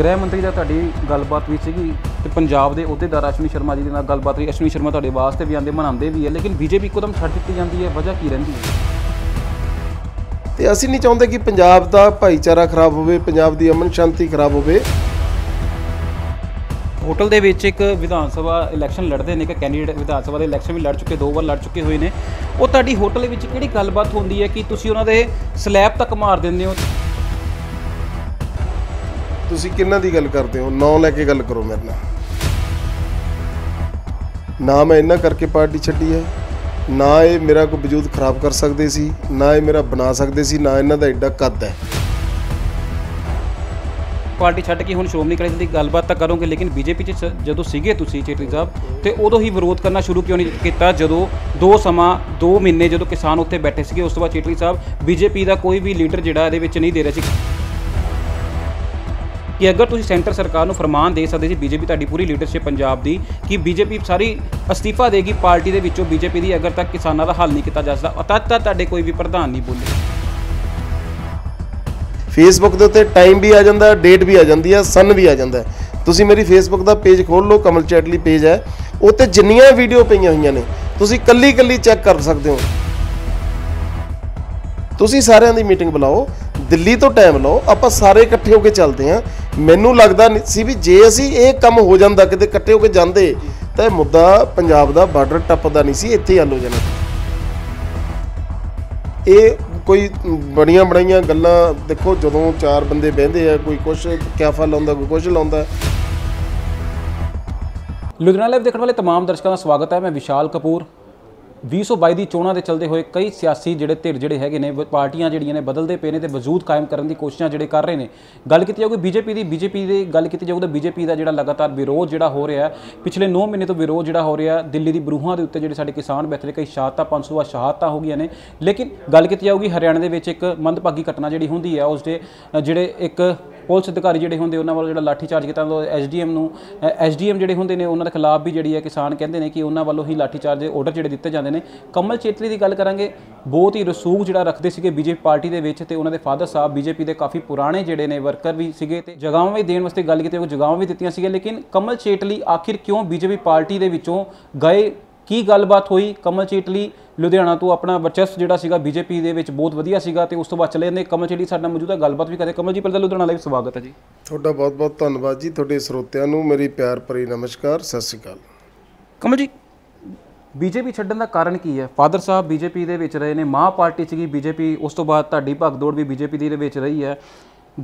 ਗ੍ਰਹਿ ਮੰਤਰੀ ਦਾ ਤੁਹਾਡੀ ਗੱਲਬਾਤ ਵੀ ਸੀਗੀ ਤੇ ਪੰਜਾਬ ਦੇ ਅਹੁਦੇਦਾਰ ਅਸ਼ਵਨੀ ਸ਼ਰਮਾ ਜੀ ਦੇ ਨਾਲ ਗੱਲਬਾਤ ਵੀ ਅਸ਼ਵਨੀ ਸ਼ਰਮਾ ਤੁਹਾਡੇ ਵਾਸਤੇ ਵੀ ਆਂਦੇ ਮਨਾਉਂਦੇ ਵੀ ਹੈ ਲੇਕਿਨ ਬੀਜੇਪੀ ਇੱਕਦਮ ਛੱਡ ਦਿੱਤੀ ਜਾਂਦੀ ਹੈ ਵਜ੍ਹਾ ਕੀ ਰਹਿੰਦੀ ਹੈ ਤੇ ਅਸੀਂ ਨਹੀਂ ਚਾਹੁੰਦੇ ਕਿ ਪੰਜਾਬ ਦਾ ਭਾਈਚਾਰਾ ਖਰਾਬ ਹੋਵੇ ਪੰਜਾਬ ਦੀ ਅਮਨ ਸ਼ਾਂਤੀ ਖਰਾਬ ਹੋਵੇ ਹੋਟਲ ਦੇ ਵਿੱਚ ਇੱਕ ਵਿਧਾਨ ਸਭਾ ਇਲੈਕਸ਼ਨ ਲੜਦੇ ਨੇ ਇੱਕ ਕੈਂਡੀਡੇਟ ਵਿਧਾਨ ਸਭਾ ਦੇ ਇਲੈਕਸ਼ਨ ਵੀ ਲੜ ਚੁੱਕੇ ਦੋ ਵਾਰ ਲੜ ਚੁੱਕੇ ਹੋਏ ਨੇ ਉਹ ਤੁਹਾਡੀ ਹੋਟਲ ਵਿੱਚ ਕਿਹੜੀ ਗੱਲਬਾਤ ਹੁੰਦੀ ਹੈ ਕਿ ਤੁਸੀਂ ਉਹਨਾਂ ਦੇ ਸਲੈਬ ਤੱਕ ਮਾਰ ਦਿੰਦੇ ਹੋ ਤੁਸੀਂ ਕਿੰਨਾਂ ਦੀ ਗੱਲ ਕਰਦੇ ਹੋ ਨਾਂ ਲੈ ਕੇ ਗੱਲ ਕਰੋ ਮੇਰੇ ਨਾਲ ਨਾ ਮੈਂ ਇਹਨਾਂ ਕਰਕੇ ਪਾਰਟੀ ਛੱਡੀ ਹੈ ਨਾ ਇਹ ਮੇਰਾ ਕੋਈ ਵਜੂਦ ਖਰਾਬ ਕਰ ਸਕਦੇ ਸੀ ਨਾ ਇਹ ਮੇਰਾ ਬਣਾ ਸਕਦੇ ਸੀ ਨਾ ਇਹਨਾਂ ਦਾ ਐਡਾ ਕੱਦ ਹੈ ਪਾਰਟੀ ਛੱਡ ਕੇ ਹੁਣ ਸ਼ੋਮਨੀ ਕਰੇ ਦੀ ਗੱਲਬਾਤ ਤਾਂ ਕਰੋਗੇ ਲੇਕਿਨ ਬੀਜੇਪੀ 'ਚ ਜਦੋਂ ਸੀਗੇ ਤੁਸੀਂ ਚੇਤਰੀ ਸਾਹਿਬ ਤੇ ਉਦੋਂ ਹੀ ਵਿਰੋਧ ਕਰਨਾ ਸ਼ੁਰੂ ਕਿਉਂ ਨਹੀਂ ਕੀਤਾ ਜਦੋਂ ਦੋ ਸਮਾਂ ਦੋ ਮਹੀਨੇ ਜਦੋਂ ਕਿਸਾਨ ਉੱਥੇ ਬੈਠੇ ਸੀਗੇ ਉਸ ਤੋਂ ਬਾਅਦ ਚੇਤਰੀ ਸਾਹਿਬ ਬੀਜੇਪੀ ਦਾ ਕੋਈ ਵੀ ਲੀਡਰ ਜਿਹੜਾ ਇਹਦੇ ਵਿੱਚ ਨਹੀਂ ਦੇ ਰਿਹਾ ਸੀ ਕਿ ਅਗਰ ਤੁਸੀਂ ਸੈਂਟਰ ਸਰਕਾਰ ਨੂੰ ਫਰਮਾਨ ਦੇ ਸਕਦੇ ਸੀ ਬੀਜੇਪੀ ਤੁਹਾਡੀ ਪੂਰੀ ਲੀਡਰਸ਼ਿਪ ਪੰਜਾਬ ਦੀ ਕਿ ਬੀਜੇਪੀ ਸਾਰੀ ਅਸਤੀਫਾ ਦੇਗੀ ਪਾਰਟੀ ਦੇ ਵਿੱਚੋਂ ਬੀਜੇਪੀ ਦੀ ਅਗਰ ਤੱਕ ਕਿਸਾਨਾਂ ਦਾ ਹੱਲ ਨਹੀਂ ਕੀਤਾ ਜਾ ਸਕਦਾ ਤਾਂ ਤੱਕ ਤੁਹਾਡੇ ਕੋਈ ਵੀ ਪ੍ਰਧਾਨ ਨਹੀਂ ਬੋਲੇ ਫੇਸਬੁੱਕ ਦੇ ਉੱਤੇ ਟਾਈਮ ਵੀ ਆ ਜਾਂਦਾ ਡੇਟ ਵੀ ਆ ਜਾਂਦੀ ਹੈ ਸਨ ਵੀ ਆ ਜਾਂਦਾ ਤੁਸੀਂ ਮੇਰੀ ਫੇਸਬੁੱਕ ਦਾ ਪੇਜ ਖੋਲ ਲਓ ਕਮਲ ਚੈਟਲੀ ਪੇਜ ਹੈ ਉੱਤੇ ਜਿੰਨੀਆਂ ਵੀਡੀਓ ਪਈਆਂ ਹੋਈਆਂ ਨੇ ਤੁਸੀਂ ਕੱਲੀ ਕੱਲੀ ਚੈੱਕ ਕਰ ਸਕਦੇ ਹੋ ਤੁਸੀਂ ਸਾਰਿਆਂ ਦੀ ਮੀਟਿੰਗ ਬੁਲਾਓ ਦਿੱਲੀ ਤੋਂ ਟਾਈਮ ਲਓ ਆਪਾਂ ਸਾਰੇ ਇਕੱਠੇ ਹੋ ਕੇ ਚੱਲਦੇ ਹਾਂ ਮੈਨੂੰ ਲੱਗਦਾ ਸੀ ਵੀ ਜੇ ਅਸੀਂ ਇਹ ਕੰਮ ਹੋ ਜਾਂਦਾ ਕਿਤੇ ਇਕੱਠੇ ਹੋ ਕੇ ਜਾਂਦੇ ਤਾਂ ਇਹ ਮੁੱਦਾ ਪੰਜਾਬ ਦਾ ਬਾਰਡਰ ਟੱਪਦਾ ਨਹੀਂ ਸੀ ਇੱਥੇ ਹੱਲ ਹੋ ਜਾਣਾ ਇਹ ਕੋਈ ਬੜੀਆਂ ਬੜੀਆਂ ਗੱਲਾਂ ਦੇਖੋ ਜਦੋਂ ਚਾਰ ਬੰਦੇ ਬਹਿੰਦੇ ਆ ਕੋਈ ਕੁਛ ਕਿਆਫਾ ਲਾਉਂਦਾ ਕੋਈ ਕੁਛ ਲਾਉਂਦਾ ਲੁਧਿਆਣਾ ਲਾਈਵ ਦੇਖਣ ਵਾਲੇ तमाम ਦਰਸ਼ਕਾਂ ਦਾ ਸਵਾਗਤ ਹੈ ਮੈਂ ਵਿਸ਼ਾਲ ਕਪੂਰ 2022 ਦੀ ਚੋਣਾਂ ਦੇ ਚਲਦੇ ਹੋਏ ਕਈ ਸਿਆਸੀ ਜਿਹੜੇ ਧਿਰ ਜਿਹੜੇ ਹੈਗੇ ਨੇ ਪਾਰਟੀਆਂ ਜਿਹੜੀਆਂ ਨੇ ਬਦਲਦੇ ਪਏ ਨੇ ਤੇ ਵਜੂਦ ਕਾਇਮ ਕਰਨ ਦੀ ਕੋਸ਼ਿਸ਼ਾਂ ਜਿਹੜੇ ਕਰ ਰਹੇ ਨੇ ਗੱਲ ਕੀਤੀ ਜਾਊਗੀ ਬੀਜੇਪੀ ਦੀ ਬੀਜੇਪੀ ਦੀ ਗੱਲ ਕੀਤੀ ਜਾਊਗੀ ਤਾਂ ਬੀਜੇਪੀ ਦਾ ਜਿਹੜਾ ਲਗਾਤਾਰ ਵਿਰੋਧ ਜਿਹੜਾ ਹੋ ਰਿਹਾ ਪਿਛਲੇ 9 ਮਹੀਨੇ ਤੋਂ ਵਿਰੋਧ ਜਿਹੜਾ ਹੋ ਰਿਹਾ ਦਿੱਲੀ ਦੀ ਬਰੂਹਾਂ ਦੇ ਉੱਤੇ ਜਿਹੜੇ ਸਾਡੇ ਕਿਸਾਨ ਬੈਠੇ ਕਈ ਸ਼ਹਾਦਤਾਂ 500 ਸ਼ਹਾਦਤਾਂ ਹੋ ਗਈਆਂ ਨੇ ਲੇਕਿਨ ਗੱਲ ਕੀਤੀ ਜਾਊਗੀ ਹਰਿਆਣਾ ਦੇ ਵਿੱਚ ਇੱਕ ਮੰਦਭਾਗੀ ਘਟਨਾ ਜਿਹੜੀ ਹੁੰਦੀ ਹੈ ਉਸ ਦੇ ਜਿਹੜੇ ਇੱਕ ਪੁਲਿਸ ਅਧਿਕਾਰੀ ਜਿਹੜੇ ਹੁੰਦੇ ਉਹਨਾਂ ਵੱਲੋਂ ਜਿਹੜਾ ਲਾਠੀ ਚਾਰਜ ਕੀਤਾ ਜਾਂਦਾ ਐਸਡੀਐਮ ਨੂੰ ਐਸਡੀਐਮ ਜਿਹੜੇ ਹੁੰਦੇ ਨੇ ਉਹਨਾਂ ਦੇ ਖਿਲਾਫ ਵੀ ਜਿਹੜੀ ਹੈ ਕਿਸਾਨ ਕਹਿੰਦੇ ਨੇ ਕਿ ਉਹਨਾਂ ਵੱਲੋਂ ਹੀ ਲਾਠੀ ਚਾਰਜ ਦੇ ਆਰਡਰ ਜਿਹੜੇ ਦਿੱਤੇ ਜਾਂਦੇ ਨੇ ਕਮਲ ਚੇਤਲੀ ਦੀ ਗੱਲ ਕਰਾਂਗੇ ਬਹੁਤ ਹੀ ਰਸੂਖ ਜਿਹੜਾ ਰੱਖਦੇ ਸੀਗੇ ਬੀਜੇਪੀ ਪਾਰਟੀ ਦੇ ਵਿੱਚ ਤੇ ਉਹਨਾਂ ਦੇ ਫਾਦਰ ਸਾਹਿਬ ਬੀਜੇਪੀ ਦੇ ਕਾਫੀ ਪੁਰਾਣੇ ਜਿਹੜੇ ਨੇ ਵਰਕਰ ਵੀ ਸੀਗੇ ਤੇ ਜਗਾਵਾਂ ਵੀ ਦੇਣ ਵਾਸਤੇ ਗੱਲ ਕੀਤੀ ਉਹ ਜਗਾਵਾਂ ਵੀ ਦਿੱਤੀਆਂ ਸੀਗੇ ਲੇਕਿਨ ਕਮਲ ਚੇਤਲੀ ਆਖਿਰ ਕਿਉਂ ਬੀਜੇਪੀ ਪਾਰਟੀ ਦੇ ਵਿੱਚੋਂ ਗਏ ਕੀ ਗੱਲਬਾਤ ਹੋਈ ਕਮਲ ਚੇਟਲੀ ਲੁਧਿਆਣਾ ਤੋਂ ਆਪਣਾ ਵਰਚਸ ਜਿਹੜਾ ਸੀਗਾ ਬੀਜੇਪੀ ਦੇ ਵਿੱਚ ਬਹੁਤ ਵਧੀਆ ਸੀਗਾ ਤੇ ਉਸ ਤੋਂ ਬਾਅਦ ਚਲੇ ਜਾਂਦੇ ਕਮਲ ਚੇਟਲੀ ਸਾਡਾ ਮੌਜੂਦਾ ਮੌਜੂਦ ਹੈ ਗੱਲਬਾਤ ਵੀ ਕਰਦੇ ਕਮਲ ਜੀ ਪਹਿਲਾਂ ਲੁਧਿਆਣਾ ਲਈ ਸਵਾਗਤ ਹੈ ਜੀ ਤੁਹਾਡਾ ਬਹੁਤ ਬਹੁਤ ਧੰਨਵਾਦ ਜੀ ਤੁਹਾਡੇ ਸਰੋਤਿਆਂ ਨੂੰ ਮੇਰੀ ਪਿਆਰ ਭਰੀ ਨਮਸਕਾਰ ਸਤਿ ਸ੍ਰੀ ਅਕਾਲ ਕਮਲ ਜੀ ਬੀਜੇਪੀ ਛੱਡਣ ਦਾ ਕਾਰਨ ਕੀ ਹੈ ਫਾਦਰ ਸਾਹਿਬ ਬੀਜੇਪੀ ਦੇ ਵਿੱਚ ਰਹੇ ਨੇ ਮਾਂ ਪਾਰਟੀ ਵੀ ਬੀਜੇਪੀ ਉਸ ਤੋਂ ਬਾਅਦ ਤੁਹਾਡੀ ਭਗਦੌੜ ਵੀ ਬੀਜੇਪੀ ਦੀ ਦੇ ਵਿੱਚ ਰਹੀ ਹੈ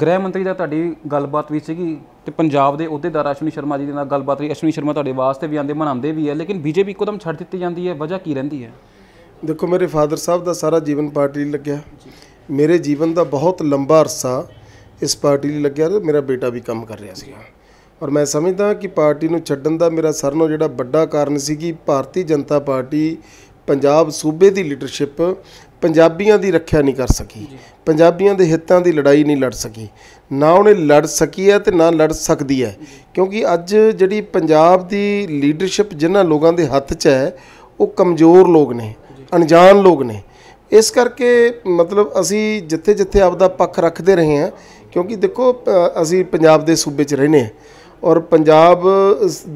ਗ੍ਰਹਿ ਮੰਤਰੀ ਦਾ ਤੁਹਾਡੀ ਗੱਲਬਾਤ ਵੀ ਸੀਗੀ ਤੇ ਪੰਜਾਬ ਦੇ ਅਹੁਦੇਦਾਰ ਅਸ਼ਵਨੀ ਸ਼ਰਮਾ ਜੀ ਦੇ ਨਾਲ ਗੱਲਬਾਤ ਵੀ ਅਸ਼ਵਨੀ ਸ਼ਰਮਾ ਤੁਹਾਡੇ ਵਾਸਤੇ ਵੀ ਆਂਦੇ ਮਨਾਉਂਦੇ ਵੀ ਹੈ ਲੇਕਿਨ ਬੀਜੇਪੀ ਇੱਕਦਮ ਛੱਡ ਦਿੱਤੀ ਜਾਂਦੀ ਹੈ ਵਜ੍ਹਾ ਕੀ ਰਹਿੰਦੀ ਹੈ ਦੇਖੋ ਮੇਰੇ ਫਾਦਰ ਸਾਹਿਬ ਦਾ ਸਾਰਾ ਜੀਵਨ ਪਾਰਟੀ ਲਈ ਲੱਗਿਆ ਮੇਰੇ ਜੀਵਨ ਦਾ ਬਹੁਤ ਲੰਬਾ ਅਰਸਾ ਇਸ ਪਾਰਟੀ ਲਈ ਲੱਗਿਆ ਤੇ ਮੇਰਾ ਬੇਟਾ ਵੀ ਕੰਮ ਕਰ ਰਿਹਾ ਸੀ ਔਰ ਮੈਂ ਸਮਝਦਾ ਕਿ ਪਾਰਟੀ ਨੂੰ ਛੱਡਣ ਦਾ ਮੇਰਾ ਸਰਨੋ ਜਿਹੜਾ ਵੱਡਾ ਕਾਰਨ ਸੀ ਕਿ ਭਾਰਤੀ ਜਨਤਾ ਪਾਰਟੀ ਪੰਜਾਬ ਸੂਬੇ ਦੀ ਲੀਡਰਸ਼ਿਪ ਪੰਜਾਬੀਆਂ ਦੀ ਰੱਖਿਆ ਨਹੀਂ ਕਰ ਸਕੀ ਪੰਜਾਬੀਆਂ ਦੇ ਹਿੱਤਾਂ ਦੀ ਲੜਾਈ ਨਹੀਂ ਲੜ ਸਕੀ ਨਾ ਉਹਨੇ ਲੜ ਸਕੀ ਹੈ ਤੇ ਨਾ ਲੜ ਸਕਦੀ ਹੈ ਕਿਉਂਕਿ ਅੱਜ ਜਿਹੜੀ ਪੰਜਾਬ ਦੀ ਲੀਡਰਸ਼ਿਪ ਜਿਨ੍ਹਾਂ ਲੋਕਾਂ ਦੇ ਹੱਥ 'ਚ ਹੈ ਉਹ ਕਮਜ਼ੋਰ ਲੋਕ ਨੇ ਅਣਜਾਣ ਲੋਕ ਨੇ ਇਸ ਕਰਕੇ ਮਤਲਬ ਅਸੀਂ ਜਿੱਥੇ ਜਿੱਥੇ ਆਪਦਾ ਪੱਖ ਰੱਖਦੇ ਰਹੇ ਹਾਂ ਕਿਉਂਕਿ ਦੇਖੋ ਅਸੀਂ ਪੰਜਾਬ ਦੇ ਸੂਬੇ 'ਚ ਰਹਿੰਦੇ ਹਾਂ ਔਰ ਪੰਜਾਬ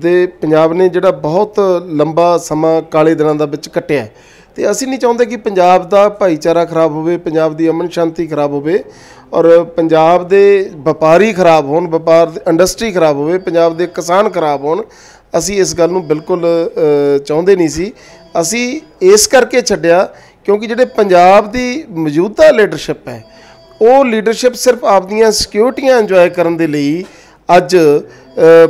ਦੇ ਪੰਜਾਬ ਨੇ ਜਿਹੜਾ ਬਹੁਤ ਲੰਬਾ ਸਮਾਂ ਕਾਲੇ ਦਿਨਾਂ ਦਾ ਵਿੱਚ ਕੱਟਿਆ ਤੇ ਅਸੀਂ ਨਹੀਂ ਚਾਹੁੰਦੇ ਕਿ ਪੰਜਾਬ ਦਾ ਭਾਈਚਾਰਾ ਖਰਾਬ ਹੋਵੇ ਪੰਜਾਬ ਦੀ ਅਮਨ ਸ਼ਾਂਤੀ ਖਰਾਬ ਹੋਵੇ ਔਰ ਪੰਜਾਬ ਦੇ ਵਪਾਰੀ ਖਰਾਬ ਹੋਣ ਵਪਾਰ ਇੰਡਸਟਰੀ ਖਰਾਬ ਹੋਵੇ ਪੰਜਾਬ ਦੇ ਕਿਸਾਨ ਖਰਾਬ ਹੋਣ ਅਸੀਂ ਇਸ ਗੱਲ ਨੂੰ ਬਿਲਕੁਲ ਚਾਹੁੰਦੇ ਨਹੀਂ ਸੀ ਅਸੀਂ ਇਸ ਕਰਕੇ ਛੱਡਿਆ ਕਿਉਂਕਿ ਜਿਹੜੇ ਪੰਜਾਬ ਦੀ ਮੌਜੂਦਾ ਲੀਡਰਸ਼ਿਪ ਹੈ ਉਹ ਲੀਡਰਸ਼ਿਪ ਸਿਰਫ ਆਪਣੀਆਂ ਸਿਕਿਉਰਟੀਆਂ ਇੰਜੋਏ ਕਰਨ ਦੇ ਲਈ ਅੱਜ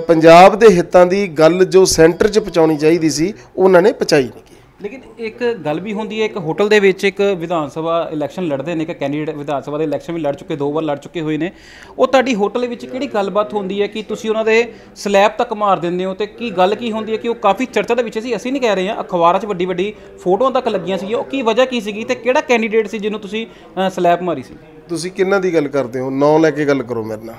ਪੰਜਾਬ ਦੇ ਹਿੱਤਾਂ ਦੀ ਗੱਲ ਜੋ ਸੈਂਟਰ 'ਚ ਪਹੁੰਚਾਉਣੀ ਚਾਹੀਦੀ ਸੀ ਉਹਨਾਂ ਨੇ ਪਹੁੰਚਾਈ ਨਹੀਂ ਲੇਕਿਨ ਇੱਕ ਗੱਲ ਵੀ ਹੁੰਦੀ ਹੈ ਇੱਕ ਹੋਟਲ ਦੇ ਵਿੱਚ ਇੱਕ ਵਿਧਾਨ ਸਭਾ ਇਲੈਕਸ਼ਨ ਲੜਦੇ ਨੇ ਇੱਕ ਕੈਂਡੀਡੇਟ ਵਿਧਾਨ ਸਭਾ ਦੇ ਇਲੈਕਸ਼ਨ ਵੀ ਲੜ ਚੁੱਕੇ ਦੋ ਵਾਰ ਲੜ ਚੁੱਕੇ ਹੋਏ ਨੇ ਉਹ ਤੁਹਾਡੀ ਹੋਟਲ ਵਿੱਚ ਕਿਹੜੀ ਗੱਲਬਾਤ ਹੁੰਦੀ ਹੈ ਕਿ ਤੁਸੀਂ ਉਹਨਾਂ ਦੇ ਸਲੈਬ ਤੱਕ ਮਾਰ ਦਿੰਦੇ ਹੋ ਤੇ ਕੀ ਗੱਲ ਕੀ ਹੁੰਦੀ ਹੈ ਕਿ ਉਹ ਕਾਫੀ ਚਰਚਾ ਦੇ ਵਿੱਚ ਸੀ ਅਸੀਂ ਨਹੀਂ ਕਹਿ ਰਹੇ ਹਾਂ ਅਖਬਾਰਾਂ 'ਚ ਵੱਡੀ ਵੱਡੀ ਫੋਟੋਆਂ ਤੱਕ ਲੱਗੀਆਂ ਸੀ ਉਹ ਕੀ ਵਜ੍ਹਾ ਕੀ ਸੀਗੀ ਤੇ ਕਿਹੜਾ ਕੈਂਡੀਡੇਟ ਸੀ ਜਿਹਨੂੰ ਤੁਸੀਂ ਸਲੈਬ ਮਾਰੀ ਸੀ ਤੁਸੀਂ ਕਿੰਨਾਂ ਦੀ ਗੱਲ ਕਰਦੇ ਹੋ ਨਾਂ ਲੈ ਕੇ ਗੱਲ ਕਰੋ ਮੇਰੇ ਨਾਲ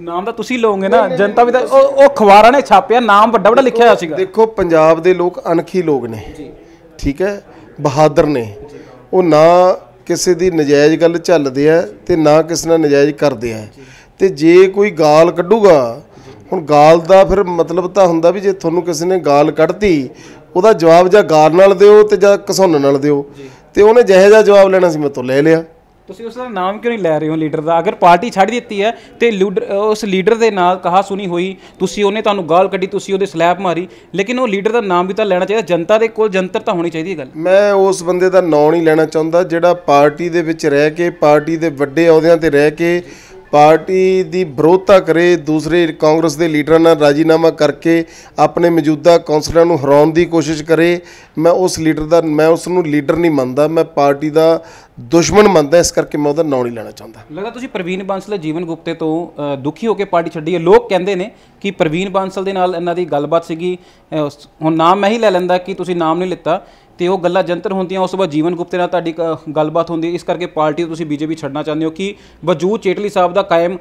ਨਾਮ ਤਾਂ ਤੁਸੀਂ ਲਓਗੇ ਨਾ ਜਨਤਾ ਵੀ ਤਾਂ ਉਹ ਉਹ ਖਵਾਰਾਂ ਨੇ ਛਾਪਿਆ ਨਾਮ ਵੱਡਾ ਵੱਡਾ ਲਿਖਿਆ ਹੋਇਆ ਸੀਗਾ ਦੇਖੋ ਪੰਜਾਬ ਦੇ ਲੋਕ ਅਣਖੀ ਲੋਕ ਨੇ ਜੀ ਠੀਕ ਹੈ ਬਹਾਦਰ ਨੇ ਉਹ ਨਾ ਕਿਸੇ ਦੀ ਨਜਾਇਜ਼ ਗੱਲ ਝੱਲਦੇ ਆ ਤੇ ਨਾ ਕਿਸੇ ਨਾਲ ਨਜਾਇਜ਼ ਕਰਦੇ ਆ ਤੇ ਜੇ ਕੋਈ ਗਾਲ ਕੱਢੂਗਾ ਹੁਣ ਗਾਲ ਦਾ ਫਿਰ ਮਤਲਬ ਤਾਂ ਹੁੰਦਾ ਵੀ ਜੇ ਤੁਹਾਨੂੰ ਕਿਸੇ ਨੇ ਗਾਲ ਕੱਢਤੀ ਉਹਦਾ ਜਵਾਬ ਜਾਂ ਗਾਲ ਨਾਲ ਦਿਓ ਤੇ ਜਾਂ ਘਸਾਉਣ ਨਾਲ ਦਿਓ ਤੇ ਉਹਨੇ ਜਿਹੇ ਜਿਹਾ ਜਵਾਬ ਲੈਣਾ ਸੀ ਮੈਂ ਤੋਂ ਲੈ ਲਿਆ ਤੁਸੀਂ ਉਸ ਦਾ ਨਾਮ ਕਿਉਂ ਨਹੀਂ ਲੈ ਰਹੇ ਹੋ ਲੀਡਰ ਦਾ ਅਗਰ ਪਾਰਟੀ ਛੱਡ ਦਿੱਤੀ ਹੈ ਤੇ ਉਸ ਲੀਡਰ ਦੇ ਨਾਲ ਕਹਾ ਸੁਣੀ ਹੋਈ ਤੁਸੀਂ ਉਹਨੇ ਤੁਹਾਨੂੰ ਗਾਲ ਕੱਢੀ ਤੁਸੀਂ ਉਹਦੇ ਸਲੈਪ ਮਾਰੀ ਲੇਕਿਨ ਉਹ ਲੀਡਰ ਦਾ ਨਾਮ ਵੀ ਤਾਂ ਲੈਣਾ ਚਾਹੀਦਾ ਜਨਤਾ ਦੇ ਕੋਲ ਜੰਤਰ ਤਾਂ ਹੋਣੀ ਚਾਹੀਦੀ ਹੈ ਗੱਲ ਮੈਂ ਉਸ ਬੰਦੇ ਦਾ ਨਾਮ ਨਹੀਂ ਲੈਣਾ ਚਾਹੁੰਦਾ ਜਿਹੜਾ ਪਾਰਟੀ ਦੇ ਵਿੱਚ ਰਹਿ ਕੇ ਪਾਰਟੀ ਦੇ ਵੱਡੇ ਅਹੁਦਿਆਂ ਤੇ ਰਹਿ ਕੇ ਪਾਰਟੀ ਦੀ ਵਿਰੋਧਤਾ ਕਰੇ ਦੂਸਰੇ ਕਾਂਗਰਸ ਦੇ ਲੀਡਰਾਂ ਨਾਲ ਰਾਜੀਨਾਮਾ ਕਰਕੇ ਆਪਣੇ ਮੌਜੂਦਾ ਕੌਂਸਲਰਾਂ ਨੂੰ ਹਰਾਉਣ ਦੀ ਕੋਸ਼ਿਸ਼ ਕਰੇ ਮੈਂ ਉਸ ਲੀਡਰ ਦਾ ਮੈਂ ਉਸ ਨੂੰ ਲੀਡਰ ਨਹੀਂ ਮੰਨਦਾ ਮੈਂ ਪਾਰਟੀ ਦਾ ਦੁਸ਼ਮਣ ਮੰਨਦਾ ਇਸ ਕਰਕੇ ਮੈਂ ਉਹਦਾ ਨਾਂ ਨਹੀਂ ਲੈਣਾ ਚਾਹੁੰਦਾ ਲਗਾ ਤੁਸੀਂ ਪ੍ਰਵੀਨ ਬਾਂਸਲ ਜੀਵਨ ਗੁਪਤੇ ਤੋਂ ਦੁਖੀ ਹੋ ਕੇ ਪਾਰਟੀ ਛੱਡੀ ਹੈ ਲੋਕ ਕਹਿੰਦੇ ਨੇ ਕਿ ਪ੍ਰਵੀਨ ਬਾਂਸਲ ਦੇ ਨਾਲ ਇਹਨਾਂ ਦੀ ਗੱਲਬਾਤ ਸੀਗੀ ਹੁਣ ਨਾਮ ਮੈਂ ਹੀ ਲੈ ਲੈਂਦਾ ਕਿ ਤੁਸੀਂ ਨਾਮ ਨਹੀਂ ਲਿੱਤਾ ਤੇ ਉਹ ਗੱਲਾਂ ਜੰਤਰ ਹੁੰਦੀਆਂ ਉਸ ਤੋਂ ਬਾਅਦ ਜੀਵਨ ਗੁਪਤੇ ਨਾਲ ਤੁਹਾਡੀ ਗੱਲਬਾਤ ਹੁੰਦੀ ਇਸ ਕਰਕੇ ਪਾਰਟੀ ਤੁਸੀਂ ਬੀਜੇਪੀ ਛੱਡਣਾ ਚਾਹੁੰਦੇ ਹੋ ਕਿ ਵਜੂਦ ਚੇਟਲੀ ਸਾਹਿਬ ਦਾ ਕਾਇਮ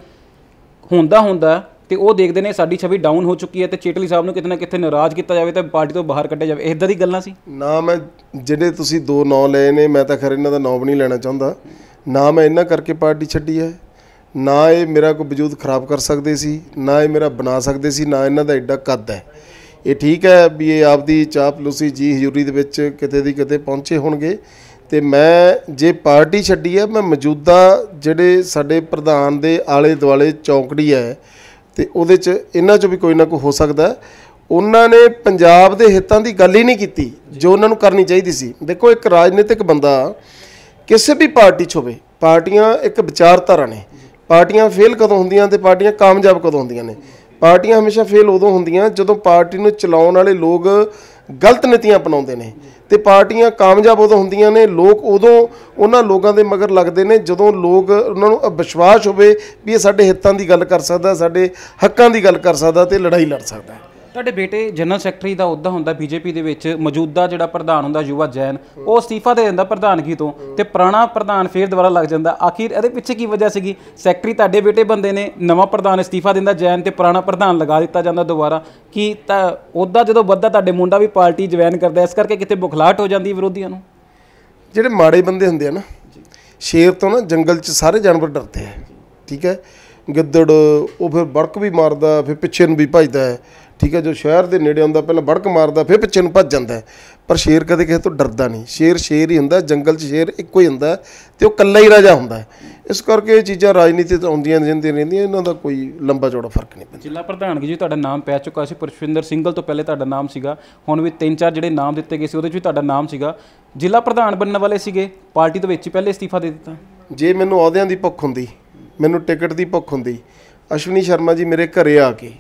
ਹੁੰਦਾ ਹੁੰਦਾ ਤੇ ਉਹ ਦੇਖਦੇ ਨੇ ਸਾਡੀ ਛਵੀ ਡਾਊਨ ਹੋ ਚੁੱਕੀ ਹੈ ਤੇ ਚੇਟਲੀ ਸਾਹਿਬ ਨੂੰ ਕਿਤਨਾ ਕਿੱਥੇ ਨਾਰਾਜ਼ ਕੀਤਾ ਜਾਵੇ ਤੇ ਪਾਰਟੀ ਤੋਂ ਬਾਹਰ ਕੱਢਿਆ ਜਾਵੇ ਇਦਾਂ ਦੀ ਗੱਲਾਂ ਸੀ ਨਾ ਮੈਂ ਜਿਹੜੇ ਤੁਸੀਂ ਦੋ ਨਾਂ ਲਏ ਨੇ ਮੈਂ ਤਾਂ ਖਰ ਇਹਨਾਂ ਦਾ ਨਾਂ ਵੀ ਨਹੀਂ ਲੈਣਾ ਚਾਹੁੰਦਾ ਨਾ ਮੈਂ ਇਹਨਾਂ ਕਰਕੇ ਪਾਰਟੀ ਛੱਡੀ ਹੈ ਨਾ ਇਹ ਮੇਰਾ ਕੋਈ ਵਜੂਦ ਖਰਾਬ ਕਰ ਸਕਦੇ ਸੀ ਨਾ ਇਹ ਮੇਰਾ ਬਣਾ ਸਕਦੇ ਸੀ ਨਾ ਇਹਨਾਂ ਦਾ ਐਡਾ ਕੱਦ ਹੈ ਇਹ ਠੀਕ ਹੈ ਵੀ ਇਹ ਆਪਦੀ ਚਾਪਲੂਸੀ ਜੀ ਹਜ਼ੂਰੀ ਦੇ ਵਿੱਚ ਕਿਤੇ ਦੀ ਕਿਤੇ ਪਹੁੰਚੇ ਹੋਣਗੇ ਤੇ ਮੈਂ ਜੇ ਪਾਰਟੀ ਛੱਡੀ ਹੈ ਮੈਂ ਮੌਜੂਦਾ ਜਿਹੜੇ ਸਾਡੇ ਪ੍ਰਧਾਨ ਦੇ ਆਲੇ ਦੁਆਲੇ ਚੌਂਕੜੀ ਹੈ ਤੇ ਉਹਦੇ 'ਚ ਇਹਨਾਂ 'ਚ ਵੀ ਕੋਈ ਨਾ ਕੋਈ ਹੋ ਸਕਦਾ ਉਹਨਾਂ ਨੇ ਪੰਜਾਬ ਦੇ ਹਿੱਤਾਂ ਦੀ ਗੱਲ ਹੀ ਨਹੀਂ ਕੀਤੀ ਜੋ ਉਹਨਾਂ ਨੂੰ ਕਰਨੀ ਚਾਹੀਦੀ ਸੀ ਦੇਖੋ ਇੱਕ ਰਾਜਨੀਤਿਕ ਬੰਦਾ ਕਿਸੇ ਵੀ ਪਾਰਟੀ 'ਚ ਹੋਵੇ ਪਾਰਟੀਆਂ ਇੱਕ ਵਿਚਾਰਧਾਰਾ ਨੇ ਪਾਰਟੀਆਂ ਫੇਲ ਕਦੋਂ ਹੁੰਦੀਆਂ ਤੇ ਪਾਰਟੀਆਂ ਕਾਮਯਾਬ ਕਦੋਂ ਹੁੰਦੀਆਂ ਨੇ ਪਾਰਟੀਆਂ ਹਮੇਸ਼ਾ ਫੇਲ ਉਦੋਂ ਹੁੰਦੀਆਂ ਜਦੋਂ ਪਾਰਟੀ ਨੂੰ ਚਲਾਉਣ ਵਾਲੇ ਲੋਕ ਗਲਤ ਨੀਤੀਆਂ ਅਪਣਾਉਂਦੇ ਨੇ ਤੇ ਪਾਰਟੀਆਂ ਕਾਮਯਾਬ ਉਦੋਂ ਹੁੰਦੀਆਂ ਨੇ ਲੋਕ ਉਦੋਂ ਉਹਨਾਂ ਲੋਕਾਂ ਦੇ ਮਗਰ ਲੱਗਦੇ ਨੇ ਜਦੋਂ ਲੋਕ ਉਹਨਾਂ ਨੂੰ ਵਿਸ਼ਵਾਸ ਹੋਵੇ ਵੀ ਇਹ ਸਾਡੇ ਹਿੱਤਾਂ ਦੀ ਗੱਲ ਕਰ ਸਕਦਾ ਸਾਡੇ ਹੱਕਾਂ ਦੀ ਗੱਲ ਕਰ ਸਕਦਾ ਤੇ ਲੜਾਈ ਲੜ ਸਕਦਾ ਤੁਹਾਡੇ ਬੇਟੇ ਜਨਰਲ ਸੈਕਟਰੀ ਦਾ ਉਹਦਾ ਹੁੰਦਾ ਬੀਜੇਪੀ ਦੇ ਵਿੱਚ ਮੌਜੂਦਾ ਜਿਹੜਾ ਪ੍ਰਧਾਨ ਹੁੰਦਾ ਯੁਵਾ ਜੈਨ ਉਹ ਅਸਤੀਫਾ ਦੇ ਦਿੰਦਾ ਪ੍ਰਧਾਨਗੀ ਤੋਂ ਤੇ ਪੁਰਾਣਾ ਪ੍ਰਧਾਨ ਫੇਰ ਦੁਬਾਰਾ ਲੱਗ ਜਾਂਦਾ ਆਖਿਰ ਇਹਦੇ ਪਿੱਛੇ ਕੀ ਵਜ੍ਹਾ ਸੀਗੀ ਸੈਕਟਰੀ ਤੁਹਾਡੇ ਬੇਟੇ ਬੰਦੇ ਨੇ ਨਵਾਂ ਪ੍ਰਧਾਨ ਅਸਤੀਫਾ ਦਿੰਦਾ ਜੈਨ ਤੇ ਪੁਰਾਣਾ ਪ੍ਰਧਾਨ ਲਗਾ ਦਿੱਤਾ ਜਾਂਦਾ ਦੁਬਾਰਾ ਕੀ ਤਾਂ ਉਹਦਾ ਜਦੋਂ ਵੱਧਦਾ ਤੁਹਾਡੇ ਮੁੰਡਾ ਵੀ ਪਾਰਟੀ ਜੁਆਇਨ ਕਰਦਾ ਇਸ ਕਰਕੇ ਕਿਤੇ ਬੁਖਲਾਟ ਹੋ ਜਾਂਦੀ ਵਿਰੋਧੀਆਂ ਨੂੰ ਜਿਹੜੇ ਮਾੜੇ ਬੰਦੇ ਹੁੰਦੇ ਆ ਨਾ ਸ਼ੇਰ ਤੋਂ ਨਾ ਜੰਗਲ 'ਚ ਸਾਰੇ ਜਾਨਵਰ ਡਰਦੇ ਆ ਠੀਕ ਹੈ ਗਿੱਦੜ ਉਹ ਫਿਰ ਬੜਕ ਵੀ ਮਾਰਦਾ ਫਿਰ ਪਿੱਛੇ ਨੂੰ ਵੀ ਭਜਦਾ ਹੈ ਠੀਕ ਹੈ ਜੋ ਸ਼ਹਿਰ ਦੇ ਨੇੜੇ ਹੁੰਦਾ ਪਹਿਲਾਂ ਬੜਕ ਮਾਰਦਾ ਫਿਰ ਪਿੱਛੇ ਨੂੰ ਭੱਜ ਜਾਂਦਾ ਪਰ ਸ਼ੇਰ ਕਦੇ ਕਿਸੇ ਤੋਂ ਡਰਦਾ ਨਹੀਂ ਸ਼ੇਰ ਸ਼ੇਰ ਹੀ ਹੁੰਦਾ ਜੰਗਲ 'ਚ ਸ਼ੇਰ ਇੱਕੋ ਹੀ ਹੁੰਦਾ ਤੇ ਉਹ ਕੱਲਾ ਹੀ ਰਾਜਾ ਹੁੰਦਾ ਇਸ ਕਰਕੇ ਇਹ ਚੀਜ਼ਾਂ ਰਾਜਨੀਤੀ 'ਚ ਆਉਂਦੀਆਂ ਜਾਂਦੀਆਂ ਰਹਿੰਦੀਆਂ ਇਹਨਾਂ ਦਾ ਕੋਈ ਲੰਬਾ ਚੌੜਾ ਫਰਕ ਨਹੀਂ ਪੈਂਦਾ ਜ਼ਿਲ੍ਹਾ ਪ੍ਰਧਾਨਗੀ ਜੀ ਤੁਹਾਡਾ ਨਾਮ ਪੈ ਚੁੱਕਾ ਸੀ ਪਰਸ਼ਵਿੰਦਰ ਸਿੰਘਲ ਤੋਂ ਪਹਿਲੇ ਤੁਹਾਡਾ ਨਾਮ ਸੀਗਾ ਹੁਣ ਵੀ ਤਿੰਨ ਚਾਰ ਜਿਹੜੇ ਨਾਮ ਦਿੱਤੇ ਗਏ ਸੀ ਉਹਦੇ 'ਚ ਵੀ ਤੁਹਾਡਾ ਨਾਮ ਸੀਗਾ ਜ਼ਿਲ੍ਹਾ ਪ੍ਰਧਾਨ ਬਣਨ ਵਾਲੇ ਸੀਗੇ ਪਾਰਟੀ ਤੋਂ ਵਿੱਚ ਹੀ ਪਹਿਲੇ ਅਸਤੀਫਾ ਦੇ ਦਿੱਤਾ ਜੇ ਮੈਨੂੰ ਅਹੁਦਿਆਂ ਦੀ ਭੁੱਖ ਹੁੰਦੀ ਮੈਨੂੰ ਟਿਕਟ ਦੀ ਭੁੱਖ ਹੁੰਦੀ ਅਸ਼ਵਨੀ ਸ਼ਰਮਾ ਜੀ ਮੇਰੇ ਘਰੇ ਆ ਕੇ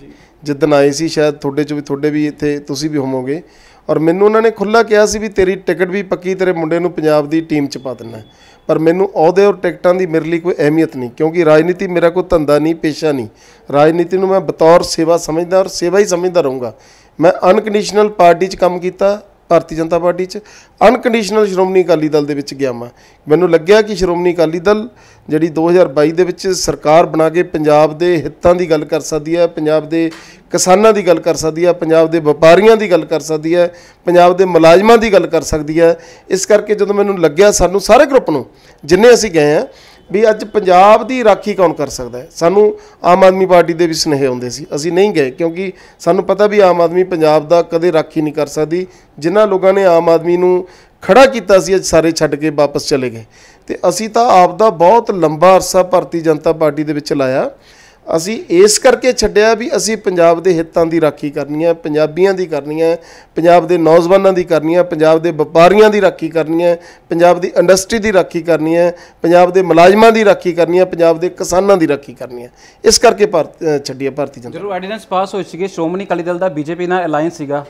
ਜਿੱਦਨ ਆਏ ਸੀ ਸ਼ਾਇਦ ਤੁਹਾਡੇ ਚ ਵੀ ਤੁਹਾਡੇ ਵੀ ਇੱਥੇ ਤੁਸੀਂ ਵੀ ਹੋਵੋਗੇ ਔਰ ਮੈਨੂੰ ਉਹਨਾਂ ਨੇ ਖੁੱਲਾ ਕਿਹਾ ਸੀ ਵੀ ਤੇਰੀ ਟਿਕਟ ਵੀ ਪੱਕੀ ਤੇਰੇ ਮੁੰਡੇ ਨੂੰ ਪੰਜਾਬ ਦੀ ਟੀਮ ਚ ਪਾ ਦੇਣਾ ਪਰ ਮੈਨੂੰ ਅਹੁਦੇ ਔਰ ਟਿਕਟਾਂ ਦੀ ਮੇਰੇ ਲਈ ਕੋਈ ਅਹਿਮੀਅਤ ਨਹੀਂ ਕਿਉਂਕਿ ਰਾਜਨੀਤੀ ਮੇਰਾ ਕੋਈ ਧੰਦਾ ਨਹੀਂ ਪੇਸ਼ਾ ਨਹੀਂ ਰਾਜਨੀਤੀ ਨੂੰ ਮੈਂ ਬਤੌਰ ਸੇਵਾ ਸਮਝਦਾ ਔਰ ਸੇਵਾ ਹੀ ਸਮਝਦਾ ਰਹੂੰਗਾ ਮੈਂ ਅਨਕੰਡੀਸ਼ਨਲ ਪਾਰਟੀ ਚ ਕੰਮ ਕੀਤਾ ਭਾਰਤੀ ਜਨਤਾ ਪਾਰਟੀ 'ਚ ਅਨਕੰਡੀਸ਼ਨਲ ਸ਼੍ਰੋਮਣੀ ਅਕਾਲੀ ਦਲ ਦੇ ਵਿੱਚ ਗਿਆ ਮੈਂ ਮੈਨੂੰ ਲੱਗਿਆ ਕਿ ਸ਼੍ਰੋਮਣੀ ਅਕਾਲੀ ਦਲ ਜਿਹੜੀ 2022 ਦੇ ਵਿੱਚ ਸਰਕਾਰ ਬਣਾ ਕੇ ਪੰਜਾਬ ਦੇ ਹਿੱਤਾਂ ਦੀ ਗੱਲ ਕਰ ਸਕਦੀ ਹੈ ਪੰਜਾਬ ਦੇ ਕਿਸਾਨਾਂ ਦੀ ਗੱਲ ਕਰ ਸਕਦੀ ਹੈ ਪੰਜਾਬ ਦੇ ਵਪਾਰੀਆਂ ਦੀ ਗੱਲ ਕਰ ਸਕਦੀ ਹੈ ਪੰਜਾਬ ਦੇ ਮੁਲਾਜ਼ਮਾਂ ਦੀ ਗੱਲ ਕਰ ਸਕਦੀ ਹੈ ਇਸ ਕਰਕੇ ਜਦੋਂ ਮੈਨੂੰ ਲੱਗਿਆ ਸਾਨੂੰ ਸਾਰੇ ਗਰੁੱਪ ਨੂੰ ਜਿੰਨੇ ਅਸੀਂ ਗਏ ਆ ਵੀ ਅੱਜ ਪੰਜਾਬ ਦੀ ਰਾਖੀ ਕੌਣ ਕਰ ਸਕਦਾ ਹੈ ਸਾਨੂੰ ਆਮ ਆਦਮੀ ਪਾਰਟੀ ਦੇ ਵੀ ਸਨੇਹ ਹੁੰਦੇ ਸੀ ਅਸੀਂ ਨਹੀਂ ਗਏ ਕਿਉਂਕਿ ਸਾਨੂੰ ਪਤਾ ਵੀ ਆਮ ਆਦਮੀ ਪੰਜਾਬ ਦਾ ਕਦੇ ਰਾਖੀ ਨਹੀਂ ਕਰ ਸਕਦੀ ਜਿਨ੍ਹਾਂ ਲੋਕਾਂ ਨੇ ਆਮ ਆਦਮੀ ਨੂੰ ਖੜਾ ਕੀਤਾ ਸੀ ਅੱਜ ਸਾਰੇ ਛੱਡ ਕੇ ਵਾਪਸ ਚਲੇ ਗਏ ਤੇ ਅਸੀਂ ਤਾਂ ਆਪ ਦਾ ਬਹੁਤ ਲੰਬਾ ਅਰਸਾ ਭਾਰਤੀ ਜਨਤਾ ਪਾਰਟੀ ਦੇ ਵਿੱਚ ਲਾਇਆ ਅਸੀਂ ਇਸ ਕਰਕੇ ਛੱਡਿਆ ਵੀ ਅਸੀਂ ਪੰਜਾਬ ਦੇ ਹਿੱਤਾਂ ਦੀ ਰਾਖੀ ਕਰਨੀ ਹੈ ਪੰਜਾਬੀਆਂ ਦੀ ਕਰਨੀ ਹੈ ਪੰਜਾਬ ਦੇ ਨੌਜਵਾਨਾਂ ਦੀ ਕਰਨੀ ਹੈ ਪੰਜਾਬ ਦੇ ਵਪਾਰੀਆਂ ਦੀ ਰਾਖੀ ਕਰਨੀ ਹੈ ਪੰਜਾਬ ਦੀ ਇੰਡਸਟਰੀ ਦੀ ਰਾਖੀ ਕਰਨੀ ਹੈ ਪੰਜਾਬ ਦੇ ਮੁਲਾਜ਼ਮਾਂ ਦੀ ਰਾਖੀ ਕਰਨੀ ਹੈ ਪੰਜਾਬ ਦੇ ਕਿਸਾਨਾਂ ਦੀ ਰਾਖੀ ਕਰਨੀ ਹੈ ਇਸ ਕਰਕੇ ਛੱਡਿਆ ਭਾਰਤੀ ਜਨਤਾ ਜਦੋਂ ਆਰਡੀਨੈਂਸ ਪਾਸ ਹੋਈ ਸੀਗੇ ਸ਼੍ਰੋਮਣੀ ਅਕਾਲੀ ਦਲ ਦਾ ਬੀਜੇਪੀ ਨਾਲ ਅਲਾਈਅੰਸ ਸੀਗਾ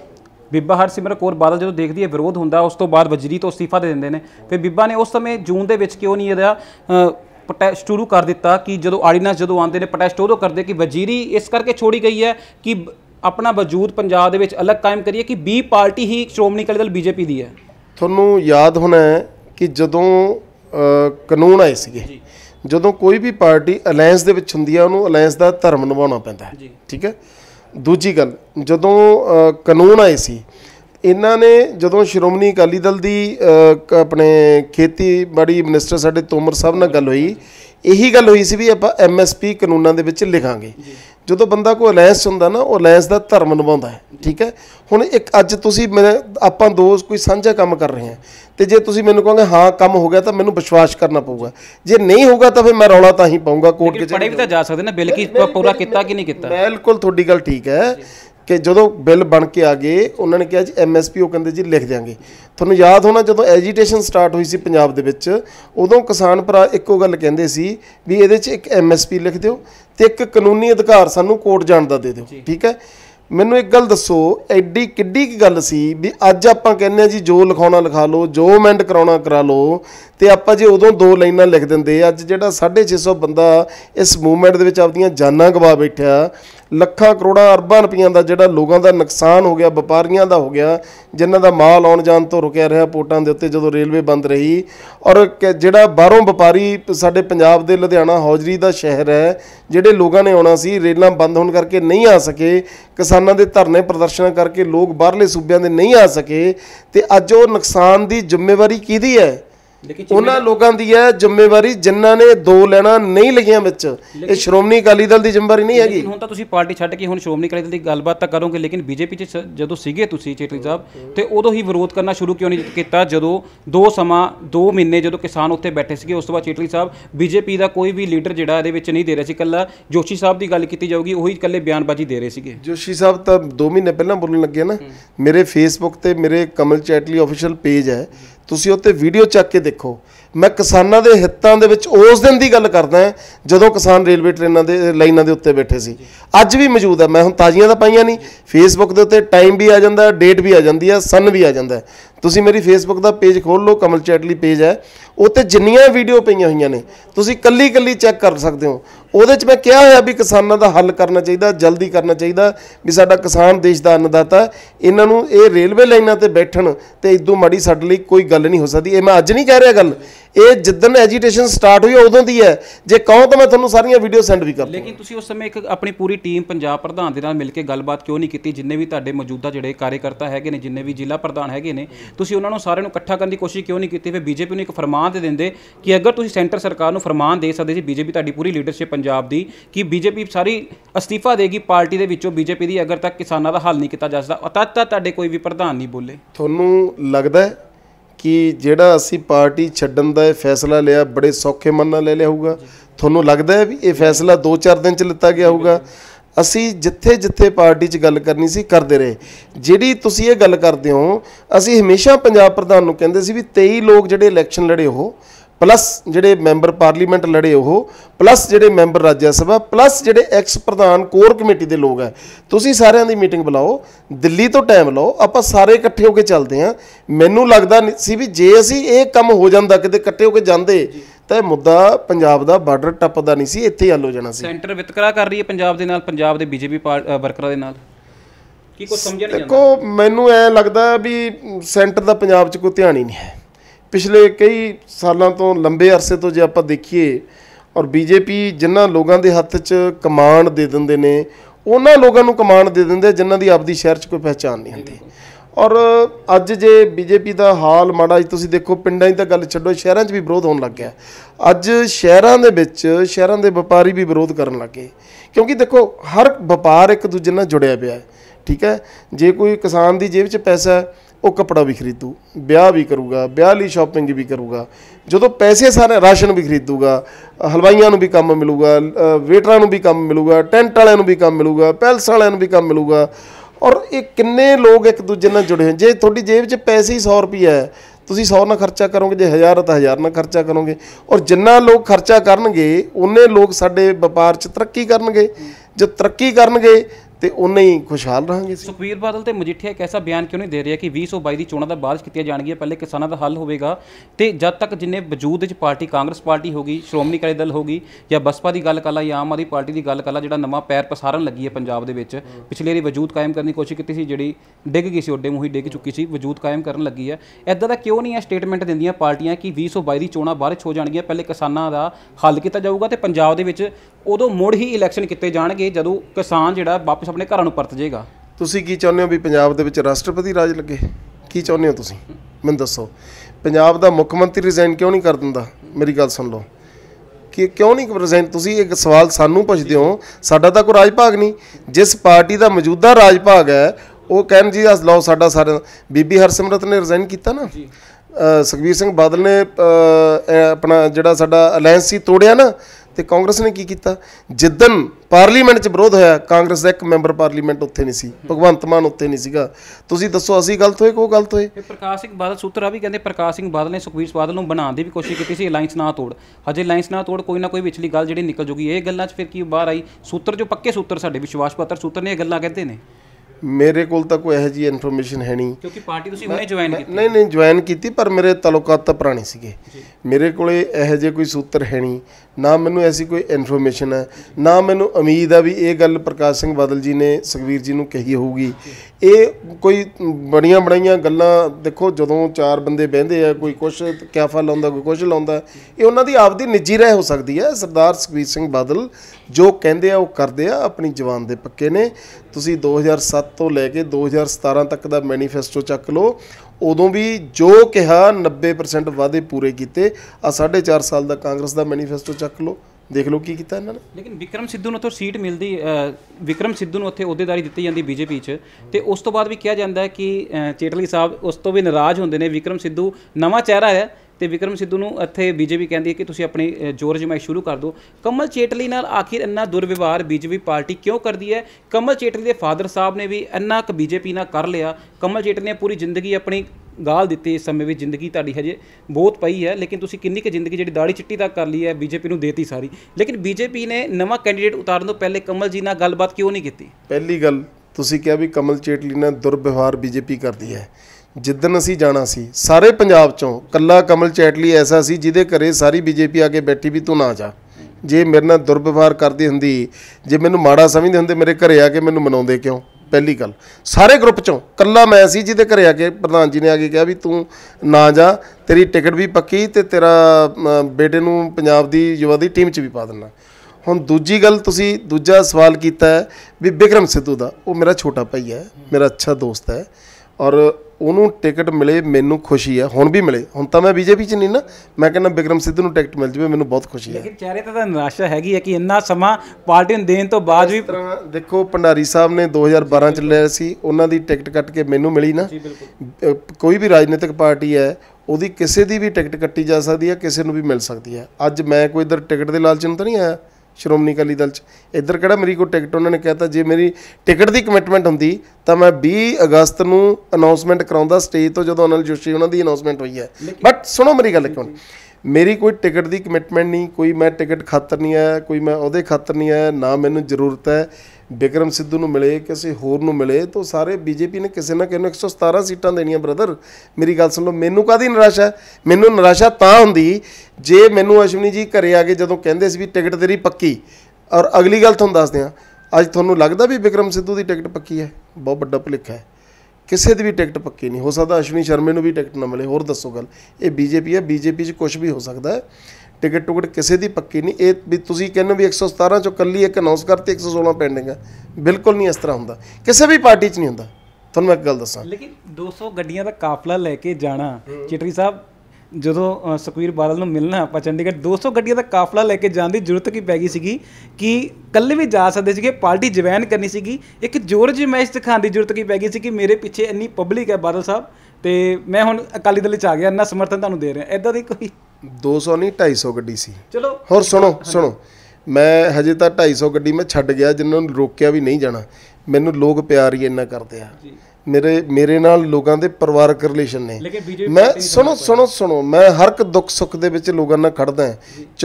ਬੀਬਾ ਹਰਸਿਮਰਤ ਕੌਰ ਬਾਦਲ ਜਦੋਂ ਦੇਖਦੀ ਹੈ ਵਿਰੋਧ ਹੁੰਦਾ ਉਸ ਤੋਂ ਬਾਅਦ ਵਜਰੀ ਤੋਂ ਅਸਤੀਫਾ ਦੇ ਦਿੰਦੇ ਨੇ ਫਿਰ ਬੀਬਾ ਨੇ ਉਸ ਸਮੇਂ ਜੂਨ ਦੇ ਵਿੱਚ ਕਿਉਂ ਨਹੀਂ ਇਹਦਾ ਪ੍ਰੋਟੈਸਟ ਸ਼ੁਰੂ ਕਰ ਦਿੱਤਾ ਕਿ ਜਦੋਂ ਆਰਡੀਨੈਂਸ ਜਦੋਂ ਆਉਂਦੇ ਨੇ ਪ੍ਰੋਟੈਸਟ ਉਦੋਂ ਕਰਦੇ ਕਿ ਵਜ਼ੀਰੀ ਇਸ ਕਰਕੇ ਛੋੜੀ ਗਈ ਹੈ ਕਿ ਆਪਣਾ ਵਜੂਦ ਪੰਜਾਬ ਦੇ ਵਿੱਚ ਅਲੱਗ ਕਾਇਮ ਕਰੀਏ ਕਿ ਬੀ ਪਾਰਟੀ ਹੀ ਸ਼੍ਰੋਮਣੀ ਅਕਾਲੀ ਦਲ ਬੀਜੇਪੀ ਦੀ ਹੈ ਤੁਹਾਨੂੰ ਯਾਦ ਹੋਣਾ ਹੈ ਕਿ ਜਦੋਂ ਕਾਨੂੰਨ ਆਏ ਸੀਗੇ ਜਦੋਂ ਕੋਈ ਵੀ ਪਾਰਟੀ ਅਲਾਈਅੰਸ ਦੇ ਵਿੱਚ ਹੁੰਦੀ ਹੈ ਉਹਨੂੰ ਅਲਾਈਅੰਸ ਦਾ ਧਰਮ ਨਿਭਾਉਣਾ ਪੈਂਦਾ ਹੈ ਠੀਕ ਹੈ ਦੂਜੀ ਗੱਲ ਜਦੋਂ ਕਾਨੂੰਨ ਆਏ ਸੀ ਇਹਨਾਂ ਨੇ ਜਦੋਂ ਸ਼੍ਰੋਮਣੀ ਅਕਾਲੀ ਦਲ ਦੀ ਆਪਣੇ ਖੇਤੀਬਾੜੀ ਮਿਨਿਸਟਰ ਸਾਡੇ ਤੋਮਰ ਸਾਹਿਬ ਨਾਲ ਗੱਲ ਹੋਈ ਇਹੀ ਗੱਲ ਹੋਈ ਸੀ ਵੀ ਆਪਾਂ ਐਮਐਸਪੀ ਕਾਨੂੰਨਾਂ ਦੇ ਵਿੱਚ ਲਿਖਾਂਗੇ ਜਦੋਂ ਬੰਦਾ ਕੋਈ ਅਲਾਇੰਸ ਹੁੰਦਾ ਨਾ ਉਹ ਅਲਾਇੰਸ ਦਾ ਧਰਮ ਨਿਭਾਉਂਦਾ ਹੈ ਠੀਕ ਹੈ ਹੁਣ ਇੱਕ ਅੱਜ ਤੁਸੀਂ ਮੈਂ ਆਪਾਂ ਦੋਸਤ ਕੋਈ ਸਾਂਝਾ ਕੰਮ ਕਰ ਰਹੇ ਹਾਂ ਤੇ ਜੇ ਤੁਸੀਂ ਮੈਨੂੰ ਕਹੋਗੇ ਹਾਂ ਕੰਮ ਹੋ ਗਿਆ ਤਾਂ ਮੈਨੂੰ ਵਿਸ਼ਵਾਸ ਕਰਨਾ ਪਊਗਾ ਜੇ ਨਹੀਂ ਹੋਗਾ ਤਾਂ ਫਿਰ ਮੈਂ ਰੌਲਾ ਤਾਂ ਹੀ ਪਾਉਂਗਾ ਕੋਰਟ ਵਿੱਚ ਪੜੇ ਵੀ ਤਾਂ ਜਾ ਸਕਦੇ ਨਾ ਬਿੱਲ ਕੀ ਪੂਰਾ ਕੀਤਾ ਕਿ ਨਹੀਂ ਕੀਤਾ ਬਿਲਕੁਲ ਤੁਹਾਡੀ ਗੱਲ ਠੀਕ ਹੈ ਕਿ ਜਦੋਂ ਬਿੱਲ ਬਣ ਕੇ ਆ ਗਏ ਉਹਨਾਂ ਨੇ ਕਿਹਾ ਜੀ ਐਮਐਸਪੀ ਉਹ ਕਹਿੰਦੇ ਜੀ ਲਿਖ ਦਿਆਂਗੇ ਤੁਹਾਨੂੰ ਯਾਦ ਹੋਣਾ ਜਦੋਂ ਐਜੀਟੇਸ਼ਨ ਸਟਾਰਟ ਹੋਈ ਸੀ ਪੰਜਾਬ ਦੇ ਵਿੱਚ ਉਦੋਂ ਕਿਸਾਨ ਭਰਾ ਇੱਕੋ ਗੱਲ ਕਹਿੰਦੇ ਸੀ ਵੀ ਇਹਦੇ 'ਚ ਇੱਕ ਐਮਐਸਪੀ ਲਿਖ ਦਿਓ ਤੇ ਇੱਕ ਕਾਨੂੰਨੀ ਅਧਿਕਾਰ ਸਾਨੂੰ ਕੋਰਟ ਜਾਣ ਦਾ ਦੇ ਦਿਓ ਠੀਕ ਹੈ ਮੈਨੂੰ ਇੱਕ ਗੱਲ ਦੱਸੋ ਐਡੀ ਕਿੱਡੀ ਕੀ ਗੱਲ ਸੀ ਵੀ ਅੱਜ ਆਪਾਂ ਕਹਿੰਦੇ ਆ ਜੀ ਜੋ ਲਿਖਾਉਣਾ ਲਿਖਾ ਲਓ ਜੋ ਅਮੈਂਡ ਕਰਾਉਣਾ ਕਰਾ ਲਓ ਤੇ ਆਪਾਂ ਜੇ ਉਦੋਂ ਦੋ ਲਾਈਨਾਂ ਲਿਖ ਦਿੰਦੇ ਅੱਜ ਜਿਹੜਾ 650 ਬੰਦਾ ਇਸ ਮੂਵਮੈਂਟ ਦੇ ਵਿੱਚ ਆਪਦੀਆਂ ਜਾਨਾਂ ਗਵਾ ਬੈਠਿਆ ਲੱਖਾਂ ਕਰੋੜਾਂ ਅਰਬਾਂ ਰੁਪਈਆਂ ਦਾ ਜਿਹੜਾ ਲੋਕਾਂ ਦਾ ਨੁਕਸਾਨ ਹੋ ਗਿਆ ਵਪਾਰੀਆਂ ਦਾ ਹੋ ਗਿਆ ਜਿਨ੍ਹਾਂ ਦਾ ਮਾਲ ਆਉਣ ਜਾਣ ਤੋਂ ਰੁਕਿਆ ਰਿਹਾ ਪੋਰਟਾਂ ਦੇ ਉੱਤੇ ਜਦੋਂ ਰੇਲਵੇ ਬੰਦ ਰਹੀ ਔਰ ਜਿਹੜਾ ਬਾਹਰੋਂ ਵਪਾਰੀ ਸਾਡੇ ਪੰਜਾਬ ਦੇ ਲੁਧਿਆਣਾ ਹੌਜਰੀ ਦਾ ਸ਼ਹਿਰ ਹੈ ਜਿਹੜੇ ਲੋਕਾਂ ਨੇ ਆਉਣਾ ਸੀ ਰੇਲਾਂ ਬੰਦ ਹੋਣ ਕਰਕੇ ਨਹੀਂ ਆ ਸਕੇ ਕਿਸਾਨਾਂ ਦੇ ਧਰਨੇ ਪ੍ਰਦਰਸ਼ਨ ਕਰਕੇ ਲੋਕ ਬਾਹਰਲੇ ਸੂਬਿਆਂ ਦੇ ਨਹੀਂ ਆ ਸਕੇ ਤੇ ਅੱਜ ਉਹ ਨੁਕਸਾਨ ਦੀ ਜ਼ਿੰਮੇਵਾਰੀ ਕਿਹਦੀ ਹੈ ਉਹਨਾਂ ਲੋਕਾਂ ਦੀ ਹੈ ਜ਼ਿੰਮੇਵਾਰੀ ਜਿਨ੍ਹਾਂ ਨੇ ਦੋ ਲੈਣਾ ਨਹੀਂ ਲਈਆਂ ਵਿੱਚ ਇਹ ਸ਼੍ਰੋਮਣੀ ਅਕਾਲੀ ਦਲ ਦੀ ਜ਼ਿੰਮੇਵਾਰੀ ਨਹੀਂ ਹੈਗੀ ਹੁਣ ਤਾਂ ਤੁਸੀਂ ਪਾਰਟੀ ਛੱਡ ਕੇ ਹੁਣ ਸ਼੍ਰੋਮਣੀ ਅਕਾਲੀ ਦਲ ਦੀ ਗੱਲਬਾਤ ਤਾਂ ਕਰੋਗੇ ਲੇਕਿਨ ਬੀਜੇਪੀ 'ਚ ਜਦੋਂ ਸੀਗੇ ਤੁਸੀਂ ਚੇਤਲੀ ਸਾਹਿਬ ਤੇ ਉਦੋਂ ਹੀ ਵਿਰੋਧ ਕਰਨਾ ਸ਼ੁਰੂ ਕਿਉਂ ਨਹੀਂ ਕੀਤਾ ਜਦੋਂ ਦੋ ਸਮਾਂ ਦੋ ਮਹੀਨੇ ਜਦੋਂ ਕਿਸਾਨ ਉੱਥੇ ਬੈਠੇ ਸੀਗੇ ਉਸ ਤੋਂ ਬਾਅਦ ਚੇਤਲੀ ਸਾਹਿਬ ਬੀਜੇਪੀ ਦਾ ਕੋਈ ਵੀ ਲੀਡਰ ਜਿਹੜਾ ਇਹਦੇ ਵਿੱਚ ਨਹੀਂ ਦੇ ਰਿਹਾ ਸੀ ਕੱਲਾ ਜੋਸ਼ੀ ਸਾਹਿਬ ਦੀ ਗੱਲ ਕੀਤੀ ਜਾਊਗੀ ਉਹੀ ਕੱਲੇ ਬਿਆਨਬਾਜ਼ੀ ਦੇ ਰਹੇ ਸੀਗੇ ਜੋਸ਼ੀ ਸਾਹਿਬ ਤਾਂ ਦੋ ਮਹੀਨੇ ਪਹਿਲਾਂ ਬੋਲਣ ਲੱਗੇ ਨਾ ਮੇਰੇ ਫੇਸਬੁੱਕ ਤੇ ਮੇਰੇ ਕਮਲ ਚੈਟਲੀ ਅਫੀਸ਼ੀਅਲ ਪੇਜ ਹੈ ਤੁਸੀਂ ਉੱਤੇ ਵੀਡੀਓ ਚੱਕ ਕੇ ਦੇਖੋ ਮੈਂ ਕਿਸਾਨਾਂ ਦੇ ਹਿੱਤਾਂ ਦੇ ਵਿੱਚ ਉਸ ਦਿਨ ਦੀ ਗੱਲ ਕਰਦਾ ਜਦੋਂ ਕਿਸਾਨ ਰੇਲਵੇ ਟ੍ਰੇਨਾਂ ਦੇ ਲਾਈਨਾਂ ਦੇ ਉੱਤੇ ਬੈਠੇ ਸੀ ਅੱਜ ਵੀ ਮੌਜੂਦ ਹੈ ਮੈਂ ਹੁਣ ਤਾਜ਼ੀਆਂ ਤਾਂ ਪਾਈਆਂ ਨਹੀਂ ਫੇਸਬੁੱਕ ਦੇ ਉੱਤੇ ਟਾਈਮ ਵੀ ਆ ਜਾਂਦਾ ਡੇਟ ਵੀ ਆ ਜਾਂਦੀ ਹੈ ਸਨ ਵੀ ਆ ਜਾਂਦਾ ਤੁਸੀਂ ਮੇਰੀ ਫੇਸਬੁੱਕ ਦਾ ਪੇਜ ਖੋਲ ਲਓ ਕਮਲ ਚੈਟਲੀ ਪੇਜ ਹੈ ਉੱਤੇ ਜਿੰਨੀਆਂ ਵੀਡੀਓ ਪਈਆਂ ਹੋਈਆਂ ਨੇ ਤੁਸੀਂ ਕੱਲੀ ਕੱਲੀ ਚੈੱਕ ਕਰ ਸਕਦੇ ਹੋ ਉਹਦੇ 'ਚ ਮੈਂ ਕਿਹਾ ਹੋਇਆ ਵੀ ਕਿਸਾਨਾਂ ਦਾ ਹੱਲ ਕਰਨਾ ਚਾਹੀਦਾ ਜਲਦੀ ਕਰਨਾ ਚਾਹੀਦਾ ਵੀ ਸਾਡਾ ਕਿਸਾਨ ਦੇਸ਼ ਦਾ ਅੰਨਦਾਤਾ ਇਹਨਾਂ ਨੂੰ ਇਹ ਰੇਲਵੇ ਲਾਈਨਾਂ ਤੇ ਬੈਠਣ ਤੇ ਇਦੋਂ ਮਾੜੀ ਸਾਡੇ ਲਈ ਕੋਈ ਗੱਲ ਨਹੀਂ ਹੋ ਸਕਦੀ ਇਹ ਮੈਂ ਅੱਜ ਨਹੀਂ ਕਹਿ ਰਿਹਾ ਗੱਲ ਇਹ ਜਿੱਦਨ ਐਜੀਟੇਸ਼ਨ ਸਟਾਰਟ ਹੋਈ ਉਦੋਂ ਦੀ ਹੈ ਜੇ ਕਹੋ ਤਾਂ ਮੈਂ ਤੁਹਾਨੂੰ ਸਾਰੀਆਂ ਵੀਡੀਓ ਸੈਂਡ ਵੀ ਕਰ ਦੂੰਗਾ ਲੇਕਿਨ ਤੁਸੀਂ ਉਸ ਸਮੇਂ ਇੱਕ ਆਪਣੀ ਪੂਰੀ ਟੀਮ ਪੰਜਾਬ ਪ੍ਰਧਾਨ ਦੇ ਨਾਲ ਮਿਲ ਕੇ ਗੱਲਬਾਤ ਕਿਉਂ ਨਹੀਂ ਕੀਤੀ ਜਿੰਨੇ ਵੀ ਤੁਹਾਡੇ ਮੌਜੂਦਾ ਜਿਹੜੇ ਕਾਰਜਕਰਤਾ ਹੈਗੇ ਨੇ ਜਿੰਨੇ ਵੀ ਜ਼ਿਲ੍ਹਾ ਪ੍ਰਧਾਨ ਹੈਗੇ ਨੇ ਤੁਸੀਂ ਉਹਨਾਂ ਨੂੰ ਸਾਰਿਆਂ ਨੂੰ ਇਕੱਠਾ ਕਰਨ ਦੀ ਕੋਸ਼ਿਸ਼ ਕਿਉਂ ਨਹੀਂ ਕੀਤੀ ਫਿਰ ਬੀਜੇਪੀ ਨੂੰ ਇੱਕ ਫਰਮਾਨ ਦੇ ਦਿੰਦੇ ਕਿ ਅਗਰ ਤੁਸੀਂ ਸੈਂਟਰ ਸਰਕਾਰ ਨੂੰ ਫਰਮਾਨ ਦੇ ਸਕਦੇ ਸੀ ਬੀਜੇਪੀ ਤੁਹਾਡੀ ਪੂਰੀ ਲੀਡਰਸ਼ਿਪ ਪੰਜਾਬ ਦੀ ਕਿ ਬੀਜੇਪੀ ਸਾਰੀ ਅਸਤੀਫਾ ਦੇਗੀ ਪਾਰਟੀ ਦੇ ਵਿੱਚੋਂ ਬੀਜੇਪੀ ਦੀ ਅਗਰ ਤੱਕ ਕਿਸਾਨਾਂ ਦਾ ਹੱਲ ਨਹੀਂ ਕੀਤਾ ਜਾ ਸਕਦਾ ਅਤਤ ਤੁਹਾਡੇ ਕੋਈ ਵੀ ਪ੍ਰਧਾਨ ਨਹੀਂ ਬੋਲੇ ਤੁਹਾਨੂੰ ਲੱਗਦਾ ਹੈ ਕਿ ਜਿਹੜਾ ਅਸੀਂ ਪਾਰਟੀ ਛੱਡਣ ਦਾ ਇਹ ਫੈਸਲਾ ਲਿਆ ਬੜੇ ਸੌਖੇ ਮਨ ਨਾਲ ਲੈ ਲਿਆ ਹੋਊਗਾ ਤੁਹਾਨੂੰ ਲੱਗਦਾ ਹੈ ਵੀ ਇਹ ਫੈਸਲਾ 2-4 ਦਿਨ ਚ ਲਿੱਤਾ ਗਿਆ ਹੋਊਗਾ ਅਸੀਂ ਜਿੱਥੇ-ਜਿੱਥੇ ਪਾਰਟੀ 'ਚ ਗੱਲ ਕਰਨੀ ਸੀ ਕਰਦੇ ਰਹੇ ਜਿਹੜੀ ਤੁਸੀਂ ਇਹ ਗੱਲ ਕਰਦੇ ਹੋ ਅਸੀਂ ਹਮੇਸ਼ਾ ਪੰਜਾਬ ਪ੍ਰਧਾਨ ਨੂੰ ਕਹਿੰਦੇ ਸੀ ਵੀ 23 ਲੋਕ ਜਿਹੜੇ ਇਲੈਕਸ਼ਨ ਲੜੇ ਹੋ ਪਲੱਸ ਜਿਹੜੇ ਮੈਂਬਰ ਪਾਰਲੀਮੈਂਟ ਲੜੇ ਉਹ ਪਲੱਸ ਜਿਹੜੇ ਮੈਂਬਰ ਰਾਜ ਸਭਾ ਪਲੱਸ ਜਿਹੜੇ ਐਕਸ ਪ੍ਰਧਾਨ ਕੋਰ ਕਮੇਟੀ ਦੇ ਲੋਕ ਹੈ ਤੁਸੀਂ ਸਾਰਿਆਂ ਦੀ ਮੀਟਿੰਗ ਬੁਲਾਓ ਦਿੱਲੀ ਤੋਂ ਟਾਈਮ ਲਓ ਆਪਾਂ ਸਾਰੇ ਇਕੱਠੇ ਹੋ ਕੇ ਚੱਲਦੇ ਆ ਮੈਨੂੰ ਲੱਗਦਾ ਸੀ ਵੀ ਜੇ ਅਸੀਂ ਇਹ ਕੰਮ ਹੋ ਜਾਂਦਾ ਕਿਤੇ ਇਕੱਠੇ ਹੋ ਕੇ ਜਾਂਦੇ ਤਾਂ ਇਹ ਮੁੱਦਾ ਪੰਜਾਬ ਦਾ ਬਾਰਡਰ ਟੱਪਦਾ ਨਹੀਂ ਸੀ ਇੱਥੇ ਹੱਲ ਹੋ ਜਾਣਾ ਸੀ ਸੈਂਟਰ ਵਿਤਕਰਾ ਕਰ ਰਹੀ ਹੈ ਪੰਜਾਬ ਦੇ ਨਾਲ ਪੰਜਾਬ ਦੇ ਬੀਜੇਪੀ ਵਰਕਰਾਂ ਦੇ ਨਾਲ ਕੀ ਕੋ ਸਮਝ ਨਹੀਂ ਆਉਂਦਾ ਦੇਖੋ ਮੈਨੂੰ ਐ ਲੱਗਦਾ ਵੀ ਸੈਂਟਰ ਦਾ ਪੰਜਾਬ 'ਚ ਕੋਈ ਧਿਆਨ ਹੀ ਨਹੀਂ ਹੈ ਪਿਛਲੇ ਕਈ ਸਾਲਾਂ ਤੋਂ ਲੰਬੇ ਅਰਸੇ ਤੋਂ ਜੇ ਆਪਾਂ ਦੇਖੀਏ ਔਰ ਬੀਜੇਪੀ ਜਿਨ੍ਹਾਂ ਲੋਕਾਂ ਦੇ ਹੱਥ 'ਚ ਕਮਾਂਡ ਦੇ ਦਿੰਦੇ ਨੇ ਉਹਨਾਂ ਲੋਕਾਂ ਨੂੰ ਕਮਾਂਡ ਦੇ ਦਿੰਦੇ ਜਿਨ੍ਹਾਂ ਦੀ ਆਪਦੀ ਸ਼ਹਿਰ 'ਚ ਕੋਈ ਪਹਿਚਾਨ ਨਹੀਂ ਹੁੰਦੀ ਔਰ ਅੱਜ ਜੇ ਬੀਜੇਪੀ ਦਾ ਹਾਲ ਮਾੜਾ ਜੀ ਤੁਸੀਂ ਦੇਖੋ ਪਿੰਡਾਂ ਦੀ ਤਾਂ ਗੱਲ ਛੱਡੋ ਸ਼ਹਿਰਾਂ 'ਚ ਵੀ ਵਿਰੋਧ ਹੋਣ ਲੱਗ ਗਿਆ ਅੱਜ ਸ਼ਹਿਰਾਂ ਦੇ ਵਿੱਚ ਸ਼ਹਿਰਾਂ ਦੇ ਵਪਾਰੀ ਵੀ ਵਿਰੋਧ ਕਰਨ ਲੱਗੇ ਕਿਉਂਕਿ ਦੇਖੋ ਹਰ ਵਪਾਰ ਇੱਕ ਦੂਜੇ ਨਾਲ ਜੁੜਿਆ ਪਿਆ ਹੈ ਠੀਕ ਹੈ ਜੇ ਕੋਈ ਕਿਸਾਨ ਦੀ ਜੇਬ 'ਚ ਪੈਸਾ ਹੈ ਉਹ ਕਪੜਾ ਵੀ ਖਰੀਦੂ ਵਿਆਹ ਵੀ ਕਰੂਗਾ ਵਿਆਹ ਲਈ ਸ਼ਾਪਿੰਗ ਵੀ ਕਰੂਗਾ ਜਦੋਂ ਪੈਸੇ ਸਾਰੇ ਰਾਸ਼ਨ ਵੀ ਖਰੀਦੂਗਾ ਹਲਵਾਈਆਂ ਨੂੰ ਵੀ ਕੰਮ ਮਿਲੂਗਾ ਵੇਟਰਾਂ ਨੂੰ ਵੀ ਕੰਮ ਮਿਲੂਗਾ ਟੈਂਟ ਵਾਲਿਆਂ ਨੂੰ ਵੀ ਕੰਮ ਮਿਲੂਗਾ ਪੈਲਸ ਵਾਲਿਆਂ ਨੂੰ ਵੀ ਕੰਮ ਮਿਲੂਗਾ ਔਰ ਇਹ ਕਿੰਨੇ ਲੋਕ ਇੱਕ ਦੂਜੇ ਨਾਲ ਜੁੜੇ ਹੋਏ ਜੇ ਤੁਹਾਡੀ ਜੇਬ 'ਚ ਪੈਸੇ ਹੀ 100 ਰੁਪਏ ਹੈ ਤੁਸੀਂ 100 ਨਾਲ ਖਰਚਾ ਕਰੋਗੇ ਜੇ 1000 ਤਾਂ 1000 ਨਾਲ ਖਰਚਾ ਕਰੋਗੇ ਔਰ ਜਿੰਨਾ ਲੋਕ ਖਰਚਾ ਕਰਨਗੇ ਉਹਨੇ ਲੋਕ ਸਾਡੇ ਵਪਾਰ 'ਚ ਤਰੱਕੀ ਕਰਨਗੇ ਜੇ ਤਰੱਕੀ ਕਰਨਗੇ ਤੇ ਉਹਨੇ ਹੀ ਖੁਸ਼ਹਾਲ ਰਹਾਂਗੇ ਸੀ ਸੁਖਵੀਰ ਬਾਦਲ ਤੇ ਮਜੀਠੀਆ ਇੱਕ ਐਸਾ ਬਿਆਨ ਕਿਉਂ ਨਹੀਂ ਦੇ ਰਿਹਾ ਕਿ 2022 ਦੀ ਚੋਣਾਂ ਦਾ ਬਾਅਦ ਕੀਤੀਆਂ ਜਾਣਗੀਆਂ ਪਹਿਲੇ ਕਿਸਾਨਾਂ ਦਾ ਹੱਲ ਹੋਵੇਗਾ ਤੇ ਜਦ ਤੱਕ ਜਿੰਨੇ ਵਜੂਦ ਵਿੱਚ ਪਾਰਟੀ ਕਾਂਗਰਸ ਪਾਰਟੀ ਹੋਗੀ ਸ਼੍ਰੋਮਣੀ ਅਕਾਲੀ ਦਲ ਹੋਗੀ ਜਾਂ ਬਸਪਾ ਦੀ ਗੱਲ ਕਰ ਲਾ ਜਾਂ ਆਮ ਆਦਮੀ ਪਾਰਟੀ ਦੀ ਗੱਲ ਕਰ ਲਾ ਜਿਹੜਾ ਨਵਾਂ ਪੈਰ ਪਸਾਰਨ ਲੱਗੀ ਹੈ ਪੰਜਾਬ ਦੇ ਵਿੱਚ ਪਿਛਲੇ ਰੀ ਵਜੂਦ ਕਾਇਮ ਕਰਨ ਦੀ ਕੋਸ਼ਿਸ਼ ਕੀਤੀ ਸੀ ਜਿਹੜੀ ਡਿੱਗ ਗਈ ਸੀ ਓਡੇ ਮੂਹੀ ਡਿੱਗ ਚੁੱਕੀ ਸੀ ਵਜੂਦ ਕਾਇਮ ਕਰਨ ਲੱਗੀ ਹੈ ਐਦਾਂ ਦਾ ਕਿਉਂ ਨਹੀਂ ਇਹ ਸਟੇਟਮੈਂਟ ਦਿੰਦੀਆਂ ਪਾਰਟੀਆਂ ਕਿ 2022 ਦੀ ਚੋਣਾਂ ਬਾਅਦ ਛੋ ਜਾਣਗੀਆਂ ਪਹਿਲੇ ਕਿਸਾਨਾਂ ਦਾ ਹੱਲ ਕੀਤਾ ਜਾਊਗਾ ਤੇ ਪੰਜਾਬ ਦੇ ਵਿੱਚ ਉਦੋਂ ਮੁੜ ਹੀ ਇਲੈਕਸ਼ਨ ਕੀਤੇ ਜਾਣਗੇ ਜਦੋਂ ਕਿਸਾਨ ਜਿਹੜਾ ਵਾਪਸ ਆਪਣੇ ਘਰਾਂ ਨੂੰ ਪਰਤ ਜਾਏਗਾ ਤੁਸੀਂ ਕੀ ਚਾਹੁੰਦੇ ਹੋ ਵੀ ਪੰਜਾਬ ਦੇ ਵਿੱਚ ਰਾਸ਼ਟਰਪਤੀ ਰਾਜ ਲੱਗੇ ਕੀ ਚਾਹੁੰਦੇ ਹੋ ਤੁਸੀਂ ਮੈਨੂੰ ਦੱਸੋ ਪੰਜਾਬ ਦਾ ਮੁੱਖ ਮੰਤਰੀ ਰਿਜ਼ਾਈਨ ਕਿਉਂ ਨਹੀਂ ਕਰ ਦਿੰਦਾ ਮੇਰੀ ਗੱਲ ਸੁਣ ਲਓ ਕਿ ਕਿਉਂ ਨਹੀਂ ਰਿਜ਼ਾਈਨ ਤੁਸੀਂ ਇੱਕ ਸਵਾਲ ਸਾਨੂੰ ਪੁੱਛਦੇ ਹੋ ਸਾਡਾ ਤਾਂ ਕੋਈ ਰਾਜ ਭਾਗ ਨਹੀਂ ਜਿਸ ਪਾਰਟੀ ਦਾ ਮੌਜੂਦਾ ਰਾਜ ਭਾਗ ਹੈ ਉਹ ਕਹਿਣ ਜੀ ਅਸ ਲਓ ਸਾਡਾ ਸਾਰੇ ਬੀਬੀ ਹਰਸਿਮਰਤ ਨੇ ਰਿਜ਼ਾਈਨ ਕੀਤਾ ਨਾ ਸੁਖਵੀਰ ਸਿੰਘ ਬਾਦਲ ਨੇ ਆਪਣਾ ਜਿਹੜਾ ਸਾਡਾ ਅਲਾਈਅੰਸ ਸੀ ਤੋੜਿਆ ਨਾ ਤੇ ਕਾਂਗਰਸ ਨੇ ਕੀ ਕੀਤਾ ਜਿੱਦਨ ਪਾਰਲੀਮੈਂਟ 'ਚ ਵਿਰੋਧ ਹੋਇਆ ਕਾਂਗਰਸ ਦਾ ਇੱਕ ਮੈਂਬਰ ਪਾਰਲੀਮੈਂਟ ਉੱਥੇ ਨਹੀਂ ਸੀ ਭਗਵੰਤ ਮਾਨ ਉੱਥੇ ਨਹੀਂ ਸੀਗਾ ਤੁਸੀਂ ਦੱਸੋ ਅਸੀਂ ਗਲਤ ਹੋਏ ਕੋ ਗਲਤ ਹੋਏ ਪ੍ਰਕਾਸ਼ ਸਿੰਘ ਬਾਦਲ ਸੂਤਰਾ ਵੀ ਕਹਿੰਦੇ ਪ੍ਰਕਾਸ਼ ਸਿੰਘ ਬਾਦਲ ਨੇ ਸੁਖਵੀਰ ਬਾਦਲ ਨੂੰ ਬਣਾਉਣ ਦੀ ਵੀ ਕੋਸ਼ਿਸ਼ ਕੀਤੀ ਸੀ ਅਲਾਈਅੰਸ ਨਾ ਤੋੜ ਹਜੇ ਅਲਾਈਅੰਸ ਨਾ ਤੋੜ ਕੋਈ ਨਾ ਕੋਈ ਵਿਚਲੀ ਗੱਲ ਜਿਹੜੀ ਨਿਕਲ ਜੂਗੀ ਇਹ ਗੱਲਾਂ 'ਚ ਫਿਰ ਕੀ ਬਾਹਰ ਆਈ ਸੂਤਰ ਜੋ ਪੱਕੇ ਸੂਤਰ ਸਾਡੇ ਵਿਸ਼ਵਾਸ ਪੱਤਰ ਸੂਤਰ ਨੇ ਇਹ ਗੱਲਾਂ ਕਹਿੰਦੇ ਨੇ ਮੇਰੇ ਕੋਲ ਤਾਂ ਕੋਈ ਇਹੋ ਜੀ ਇਨਫੋਰਮੇਸ਼ਨ ਹੈ ਨਹੀਂ ਕਿਉਂਕਿ ਪਾਰਟੀ ਤੁਸੀਂ ਉਹਨੇ ਜੁਆਇਨ ਕੀਤੀ ਨਹੀਂ ਨਹੀਂ ਜੁਆਇਨ ਕੀਤੀ ਪਰ ਮੇਰੇ ਤਾਲੁਕਾਤ ਤਾਂ ਪੁਰਾਣੇ ਸੀਗੇ ਮੇਰੇ ਕੋਲੇ ਇਹੋ ਜੇ ਕੋਈ ਸੂਤਰ ਹੈ ਨਹੀਂ ਨਾ ਮੈਨੂੰ ਐਸੀ ਕੋਈ ਇਨਫੋਰਮੇਸ਼ਨ ਹੈ ਨਾ ਮੈਨੂੰ ਉਮੀਦ ਆ ਵੀ ਇਹ ਗੱਲ ਪ੍ਰਕਾਸ਼ ਸਿੰਘ ਬਾਦਲ ਜੀ ਨੇ ਸੁਖਵੀਰ ਜੀ ਨੂੰ ਕਹੀ ਹੋਊਗੀ ਇਹ ਕੋਈ ਬੜੀਆਂ ਬੜੀਆਂ ਗੱਲਾਂ ਦੇਖੋ ਜਦੋਂ ਚਾਰ ਬੰਦੇ ਬਹਿੰਦੇ ਆ ਕੋਈ ਕੁਛ ਕਿਆਫਾ ਲਾਉਂਦਾ ਕੋਈ ਕੁਛ ਲਾਉਂਦਾ ਇਹ ਉਹਨਾਂ ਦੀ ਆਪਦੀ ਨਿੱਜੀ ਰਹਿ ਹੋ ਸਕਦੀ ਹੈ ਸਰਦਾਰ ਸੁਖਵੀਰ ਸਿੰਘ ਬਾਦਲ ਜੋ ਕਹਿੰਦੇ ਆ ਉਹ ਕਰਦੇ ਆ ਆਪਣੀ ਜਵਾਨ ਦੇ ਪੱਕੇ ਨੇ ਤੁਸੀਂ 2007 ਤੋਂ ਲੈ ਕੇ 2017 ਤੱਕ ਦਾ ਮੈਨੀਫੈਸਟੋ ਚੱਕ ਲਓ ਉਦੋਂ ਵੀ ਜੋ ਕਿਹਾ 90% ਵਾਅਦੇ ਪੂਰੇ ਕੀਤੇ ਆ 4.5 ਸਾਲ ਦਾ ਕਾਂਗਰਸ ਦਾ ਮੈਨੀਫੈਸਟੋ ਚੱਕ ਲਓ ਦੇਖ ਲਓ ਕੀ ਕੀਤਾ ਇਹਨਾਂ ਨੇ ਲੇਕਿਨ ਵਿਕਰਮ ਸਿੱਧੂ ਨੂੰ ਤਾਂ ਸੀਟ ਮਿਲਦੀ ਵਿਕਰਮ ਸਿੱਧੂ ਨੂੰ ਉੱਥੇ ਅਹੁਦੇਦਾਰੀ ਦਿੱਤੀ ਜਾਂਦੀ ਬੀਜੇਪੀ 'ਚ ਤੇ ਉਸ ਤੋਂ ਬਾਅਦ ਵੀ ਕਿਹਾ ਜਾਂਦਾ ਹੈ ਕਿ ਚੇਟਲੀ ਸਾਹਿਬ ਉਸ ਤੋਂ ਵੀ ਨਾਰਾਜ਼ ਹੁੰਦੇ ਨੇ ਵਿਕਰਮ ਸਿੱਧੂ ਨਵਾਂ ਚਿਹਰਾ ਹੈ ਤੇ ਵਿਕਰਮ ਸਿੱਧੂ ਨੂੰ ਇੱਥੇ ਬੀਜੇਪੀ ਕਹਿੰਦੀ ਹੈ ਕਿ ਤੁਸੀਂ ਆਪਣੀ ਜ਼ੋਰ ਜਮਾਈ ਸ਼ੁਰੂ ਕਰ ਦਿਓ ਕਮਲ ਚੇਟਲੀ ਨਾਲ ਆਖਿਰ ਇੰਨਾ ਦੁਰਵਿਵਹਾਰ ਬੀਜੇਪੀ ਪਾਰਟੀ ਕਿਉਂ ਕਰਦੀ ਹੈ ਕਮਲ ਚੇਟਲੀ ਦੇ ਫਾਦਰ ਸਾਹਿਬ ਨੇ ਵੀ ਇੰਨਾ ਕ ਬੀਜੇਪੀ ਨਾਲ ਕਰ ਲਿਆ ਕਮਲ ਚੇਟਲੀ ਨੇ ਪੂਰੀ ਜ਼ਿੰਦਗੀ ਆਪਣੀ ਗਾਲ ਦਿੱਤੀ ਇਸ ਸਮੇਂ ਵਿੱਚ ਜ਼ਿੰਦਗੀ ਤੁਹਾਡੀ ਹਜੇ ਬਹੁਤ ਪਈ ਹੈ ਲੇਕਿਨ ਤੁਸੀਂ ਕਿੰਨੀ ਕਿ ਜ਼ਿੰਦਗੀ ਜਿਹੜੀ ਦਾੜੀ ਚਿੱਟੀ ਤੱਕ ਕਰ ਲਈ ਹੈ ਬੀਜੇਪੀ ਨੂੰ ਦੇਤੀ ਸਾਰੀ ਲੇਕਿਨ ਬੀਜੇਪੀ ਨੇ ਨਵਾਂ ਕੈਂਡੀਡੇਟ ਉਤਾਰਨ ਤੋਂ ਪਹਿਲੇ ਕਮਲ ਜੀ ਨਾਲ ਗੱਲਬਾਤ ਕਿਉਂ ਨਹੀਂ ਕੀਤੀ ਪਹਿਲੀ ਗੱਲ ਤੁਸੀਂ ਕਿਹਾ ਵੀ ਕਮਲ ਚੇਟਲੀ ਨਾਲ ਦੁਰਵਿਵਹਾਰ ਬੀਜੇਪੀ ਕਰਦੀ ਹੈ ਜਿੱਦਨ ਅਸੀਂ ਜਾਣਾ ਸੀ ਸਾਰੇ ਪੰਜਾਬ ਚੋਂ ਕੱਲਾ ਕਮਲ ਚੈਟਲੀ ਐਸਾ ਸੀ ਜਿਹਦੇ ਘਰੇ ਸਾਰੀ ਬੀਜੇਪੀ ਆ ਕੇ ਬੈਠੀ ਵੀ ਤੂੰ ਨਾ ਜਾ ਜੇ ਮੇਰੇ ਨਾਲ ਦੁਰਵਿਵਹਾਰ ਕਰਦੀ ਹੁੰਦੀ ਜੇ ਮੈਨੂੰ ਮਾੜਾ ਸਮਝਦੇ ਹੁੰਦੇ ਮੇਰੇ ਘਰੇ ਆ ਕੇ ਮੈਨੂੰ ਮਨਾਉਂਦੇ ਕਿਉਂ ਪਹਿਲੀ ਗੱਲ ਸਾਰੇ ਗਰੁੱਪ ਚੋਂ ਕੱਲਾ ਮੈਂ ਸੀ ਜਿਹਦੇ ਘਰੇ ਆ ਕੇ ਪ੍ਰਧਾਨ ਜੀ ਨੇ ਆ ਕੇ ਕਿਹਾ ਵੀ ਤੂੰ ਨਾ ਜਾ ਤੇਰੀ ਟਿਕਟ ਵੀ ਪੱਕੀ ਤੇ ਤੇਰਾ ਬੇਟੇ ਨੂੰ ਪੰਜਾਬ ਦੀ ਯੁਵਾ ਦੀ ਟੀਮ 'ਚ ਵੀ ਪਾ ਦੇਣਾ ਹੁਣ ਦੂਜੀ ਗੱਲ ਤੁਸੀਂ ਦੂਜਾ ਸਵਾਲ ਕੀਤਾ ਵੀ ਵਿਕਰਮ ਸਿੱਧੂ ਦਾ ਉਹ ਮੇਰਾ ਛੋਟਾ ਭਾਈ ਹੈ ਮੇਰਾ ਅੱਛਾ ਦੋਸਤ ਹੈ ਔਰ ਉਹਨੂੰ ਟਿਕਟ ਮਿਲੇ ਮੈਨੂੰ ਖੁਸ਼ੀ ਆ ਹੁਣ ਵੀ ਮਿਲੇ ਹੁਣ ਤਾਂ ਮੈਂ ਬੀਜੇਪੀ 'ਚ ਨਹੀਂ ਨਾ ਮੈਂ ਕਹਿੰਦਾ ਬਿਕਰਮ ਸਿੱਧੂ ਨੂੰ ਟਿਕਟ ਮਿਲ ਜਵੇ ਮੈਨੂੰ ਬਹੁਤ ਖੁਸ਼ੀ ਆ ਲੇਕਿਨ ਚਿਹਰੇ ਤੇ ਤਾਂ ਨਿਰਾਸ਼ਾ ਹੈਗੀ ਹੈ ਕਿ ਇੰਨਾ ਸਮਾਂ ਪਾਰਟੀ ਨੂੰ ਦੇਣ ਤੋਂ ਬਾਅਦ ਵੀ ਦੇਖੋ ਭੰਡਾਰੀ ਸਾਹਿਬ ਨੇ 2012 'ਚ ਲਿਆ ਸੀ ਉਹਨਾਂ ਦੀ ਟਿਕਟ ਕੱਟ ਕੇ ਮੈਨੂੰ ਮਿਲੀ ਨਾ ਕੋਈ ਵੀ ਰਾਜਨੀਤਿਕ ਪਾਰਟੀ ਹੈ ਉਹਦੀ ਕਿਸੇ ਦੀ ਵੀ ਟਿਕਟ ਕੱਟੀ ਜਾ ਸਕਦੀ ਹੈ ਕਿਸੇ ਨੂੰ ਵੀ ਮਿਲ ਸਕਦੀ ਹੈ ਅੱਜ ਮੈਂ ਕੋਈ ਇਧਰ ਟਿਕਟ ਦੇ ਲਾਲਚ ਨੂੰ ਤਾਂ ਨਹੀਂ ਆਇਆ ਸ਼੍ਰੋਮਣੀ ਅਕਾਲੀ ਦਲ 'ਚ ਇੱਧਰ ਕਿਹੜਾ ਮੇਰੀ ਕੋ ਟਿਕਟ ਉਹਨਾਂ ਨੇ ਕਹਿਤਾ ਜੇ ਮੇਰੀ ਟਿਕਟ ਦੀ ਕਮਿਟਮੈਂਟ ਹੁੰਦੀ ਤਾਂ ਮੈਂ 20 ਅਗਸਤ ਨੂੰ ਅਨਾਉਂਸਮੈਂਟ ਕਰਾਉਂਦਾ ਸਟੇਜ ਤੋਂ ਜਦੋਂ ਅਨਲ ਜੋਸ਼ੀ ਉਹਨਾਂ ਦੀ ਅਨਾਉਂਸਮੈਂਟ ਹੋਈ ਹੈ ਬਟ ਸੁਣੋ ਮੇਰੀ ਗੱਲ ਕਿਉਂ ਮੇਰੀ ਕੋਈ ਟਿਕਟ ਦੀ ਕਮਿਟਮੈਂਟ ਨਹੀਂ ਕੋਈ ਮੈਂ ਟਿਕਟ ਖਾਤਰ ਨਹੀਂ ਆਇਆ ਕੋਈ ਮੈਂ ਉਹਦੇ ਖਾਤਰ ਨਹੀਂ ਆਇਆ ਨਾ ਮੈਨੂੰ ਜ਼ਰੂਰਤ ਹੈ ਬਿਕਰਮ ਸਿੱਧੂ ਨੂੰ ਮਿਲੇ ਕਿਸੇ ਹੋਰ ਨੂੰ ਮਿਲੇ ਤਾਂ ਸਾਰੇ ਬੀਜੇਪੀ ਨੇ ਕਿਸੇ ਨਾ ਕਿਸੇ ਨੂੰ 117 ਸੀਟਾਂ ਦੇਣੀਆਂ ਬ੍ਰਦਰ ਮੇਰੀ ਗੱਲ ਸੁਣ ਲਓ ਮੈਨੂੰ ਕਾਦੀ ਨਿਰਾਸ਼ਾ ਮੈਨੂੰ ਨਿਰਾਸ਼ਾ ਤਾਂ ਹੁੰਦੀ ਜੇ ਮੈਨੂੰ ਅਸ਼ਵਨੀ ਜੀ ਘਰੇ ਆ ਕੇ ਜਦੋਂ ਕਹਿੰਦੇ ਸੀ ਵੀ ਟਿਕਟ ਤੇਰੀ ਪੱਕੀ ਔਰ ਅਗਲੀ ਗੱਲ ਤੁਹਾਨੂੰ ਦੱਸਦੇ ਆ ਅੱਜ ਤੁਹਾਨੂੰ ਲੱਗਦਾ ਵੀ ਬਿਕਰਮ ਸਿੱਧੂ ਦੀ ਟਿਕਟ ਪੱਕੀ ਹੈ ਬਹੁਤ ਵੱਡਾ ਭੁਲੇਖਾ ਹੈ ਕਿਸੇ ਦੀ ਵੀ ਟਿਕਟ ਪੱਕੀ ਨਹੀਂ ਹੋ ਸਕਦਾ ਅਸ਼ਵਨੀ ਸ਼ਰਮੇ ਨੂੰ ਵੀ ਟਿਕਟ ਨਾ ਮਿਲੇ ਹੋਰ ਦੱਸੋ ਗੱਲ ਇਹ ਬੀਜੇਪੀ ਹੈ ਬੀਜੇਪੀ 'ਚ ਕੁਝ ਵੀ ਹੋ ਸਕਦਾ ਹੈ ਟਿਕਟ ਟੁਕਟ ਕਿਸੇ ਦੀ ਪੱਕੀ ਨਹੀਂ ਇਹ ਵੀ ਤੁਸੀਂ ਕਹਿੰਦੇ ਵੀ 117 ਚੋਂ ਕੱਲੀ ਇੱਕ ਅਨਾਉਂਸ ਕਰਤੀ 116 ਪੈਂਡਿੰਗ ਹੈ ਬਿਲਕੁਲ ਨਹੀਂ ਇਸ ਤਰ੍ਹਾਂ ਹੁੰਦਾ ਕਿਸੇ ਵੀ ਪਾਰਟੀ 'ਚ ਨਹੀਂ ਹੁੰਦਾ ਤੁਹਾਨੂੰ ਮੈਂ ਇੱਕ ਗੱਲ ਦੱਸਾਂ ਲੇਕਿਨ 200 ਗੱਡੀਆਂ ਦਾ ਕਾਫਲਾ ਲੈ ਕੇ ਜਾਣਾ ਚਿਟਰੀ ਸਾਹਿਬ ਜਦੋਂ ਸੁਖਵੀਰ ਬਾਦਲ ਨੂੰ ਮਿਲਣਾ ਆਪਾਂ ਚੰਡੀਗੜ੍ਹ 200 ਗੱਡੀਆਂ ਦਾ ਕਾਫਲਾ ਲੈ ਕੇ ਜਾਣ ਦੀ ਜ਼ਰੂਰਤ ਕੀ ਪੈ ਗਈ ਸੀਗੀ ਕਿ ਕੱਲੇ ਵੀ ਜਾ ਸਕਦੇ ਸੀਗੇ ਪਾਰਟੀ ਜਵੈਨ ਕਰਨੀ ਸੀਗੀ ਇੱਕ ਜ਼ੋਰ ਮੈਚ ਦਿਖਾਉਣ ਦੀ ਜ਼ਰੂਰਤ ਕੀ ਪੈ ਗਈ ਸੀ ਕਿ ਮੇਰੇ ਪਿੱਛੇ ਇੰਨੀ ਪਬਲਿਕ ਹੈ ਬਾਦਲ ਸਾਹਿਬ ਤੇ ਮੈਂ ਹੁਣ ਅਕਾਲੀ ਦਲ ਵਿੱਚ ਆ ਗਿਆ ਇੰਨਾ ਸਮਰਥਨ ਤੁਹਾਨੂੰ ਦੇ ਰਿਹਾ ਐਦਾਂ ਦੀ ਕੋਈ 200 ਨਹੀਂ 250 ਗੱਡੀ ਸੀ ਚਲੋ ਹੋਰ ਸੁਣੋ ਸੁਣੋ ਮੈਂ ਹਜੇ ਤਾਂ 250 ਗੱਡੀ ਮੈਂ ਛੱਡ ਗਿਆ ਜਿਨ੍ਹਾਂ ਨੂੰ ਰੋਕਿਆ ਵੀ ਨਹੀਂ ਜਾਣਾ ਮੈਨੂੰ ਲੋਕ ਪਿਆਰ ਹੀ ਇੰਨਾ ਕਰਦੇ ਆ ਜੀ ਮੇਰੇ ਮੇਰੇ ਨਾਲ ਲੋਕਾਂ ਦੇ ਪਰਿਵਾਰਕ ਰਿਲੇਸ਼ਨ ਨੇ ਮੈਂ ਸੁਣੋ ਸੁਣੋ ਸੁਣੋ ਮੈਂ ਹਰ ਇੱਕ ਦੁੱਖ ਸੁੱਖ ਦੇ ਵਿੱਚ ਲੋਕਾਂ ਨਾਲ ਖੜਦਾ ਹਾਂ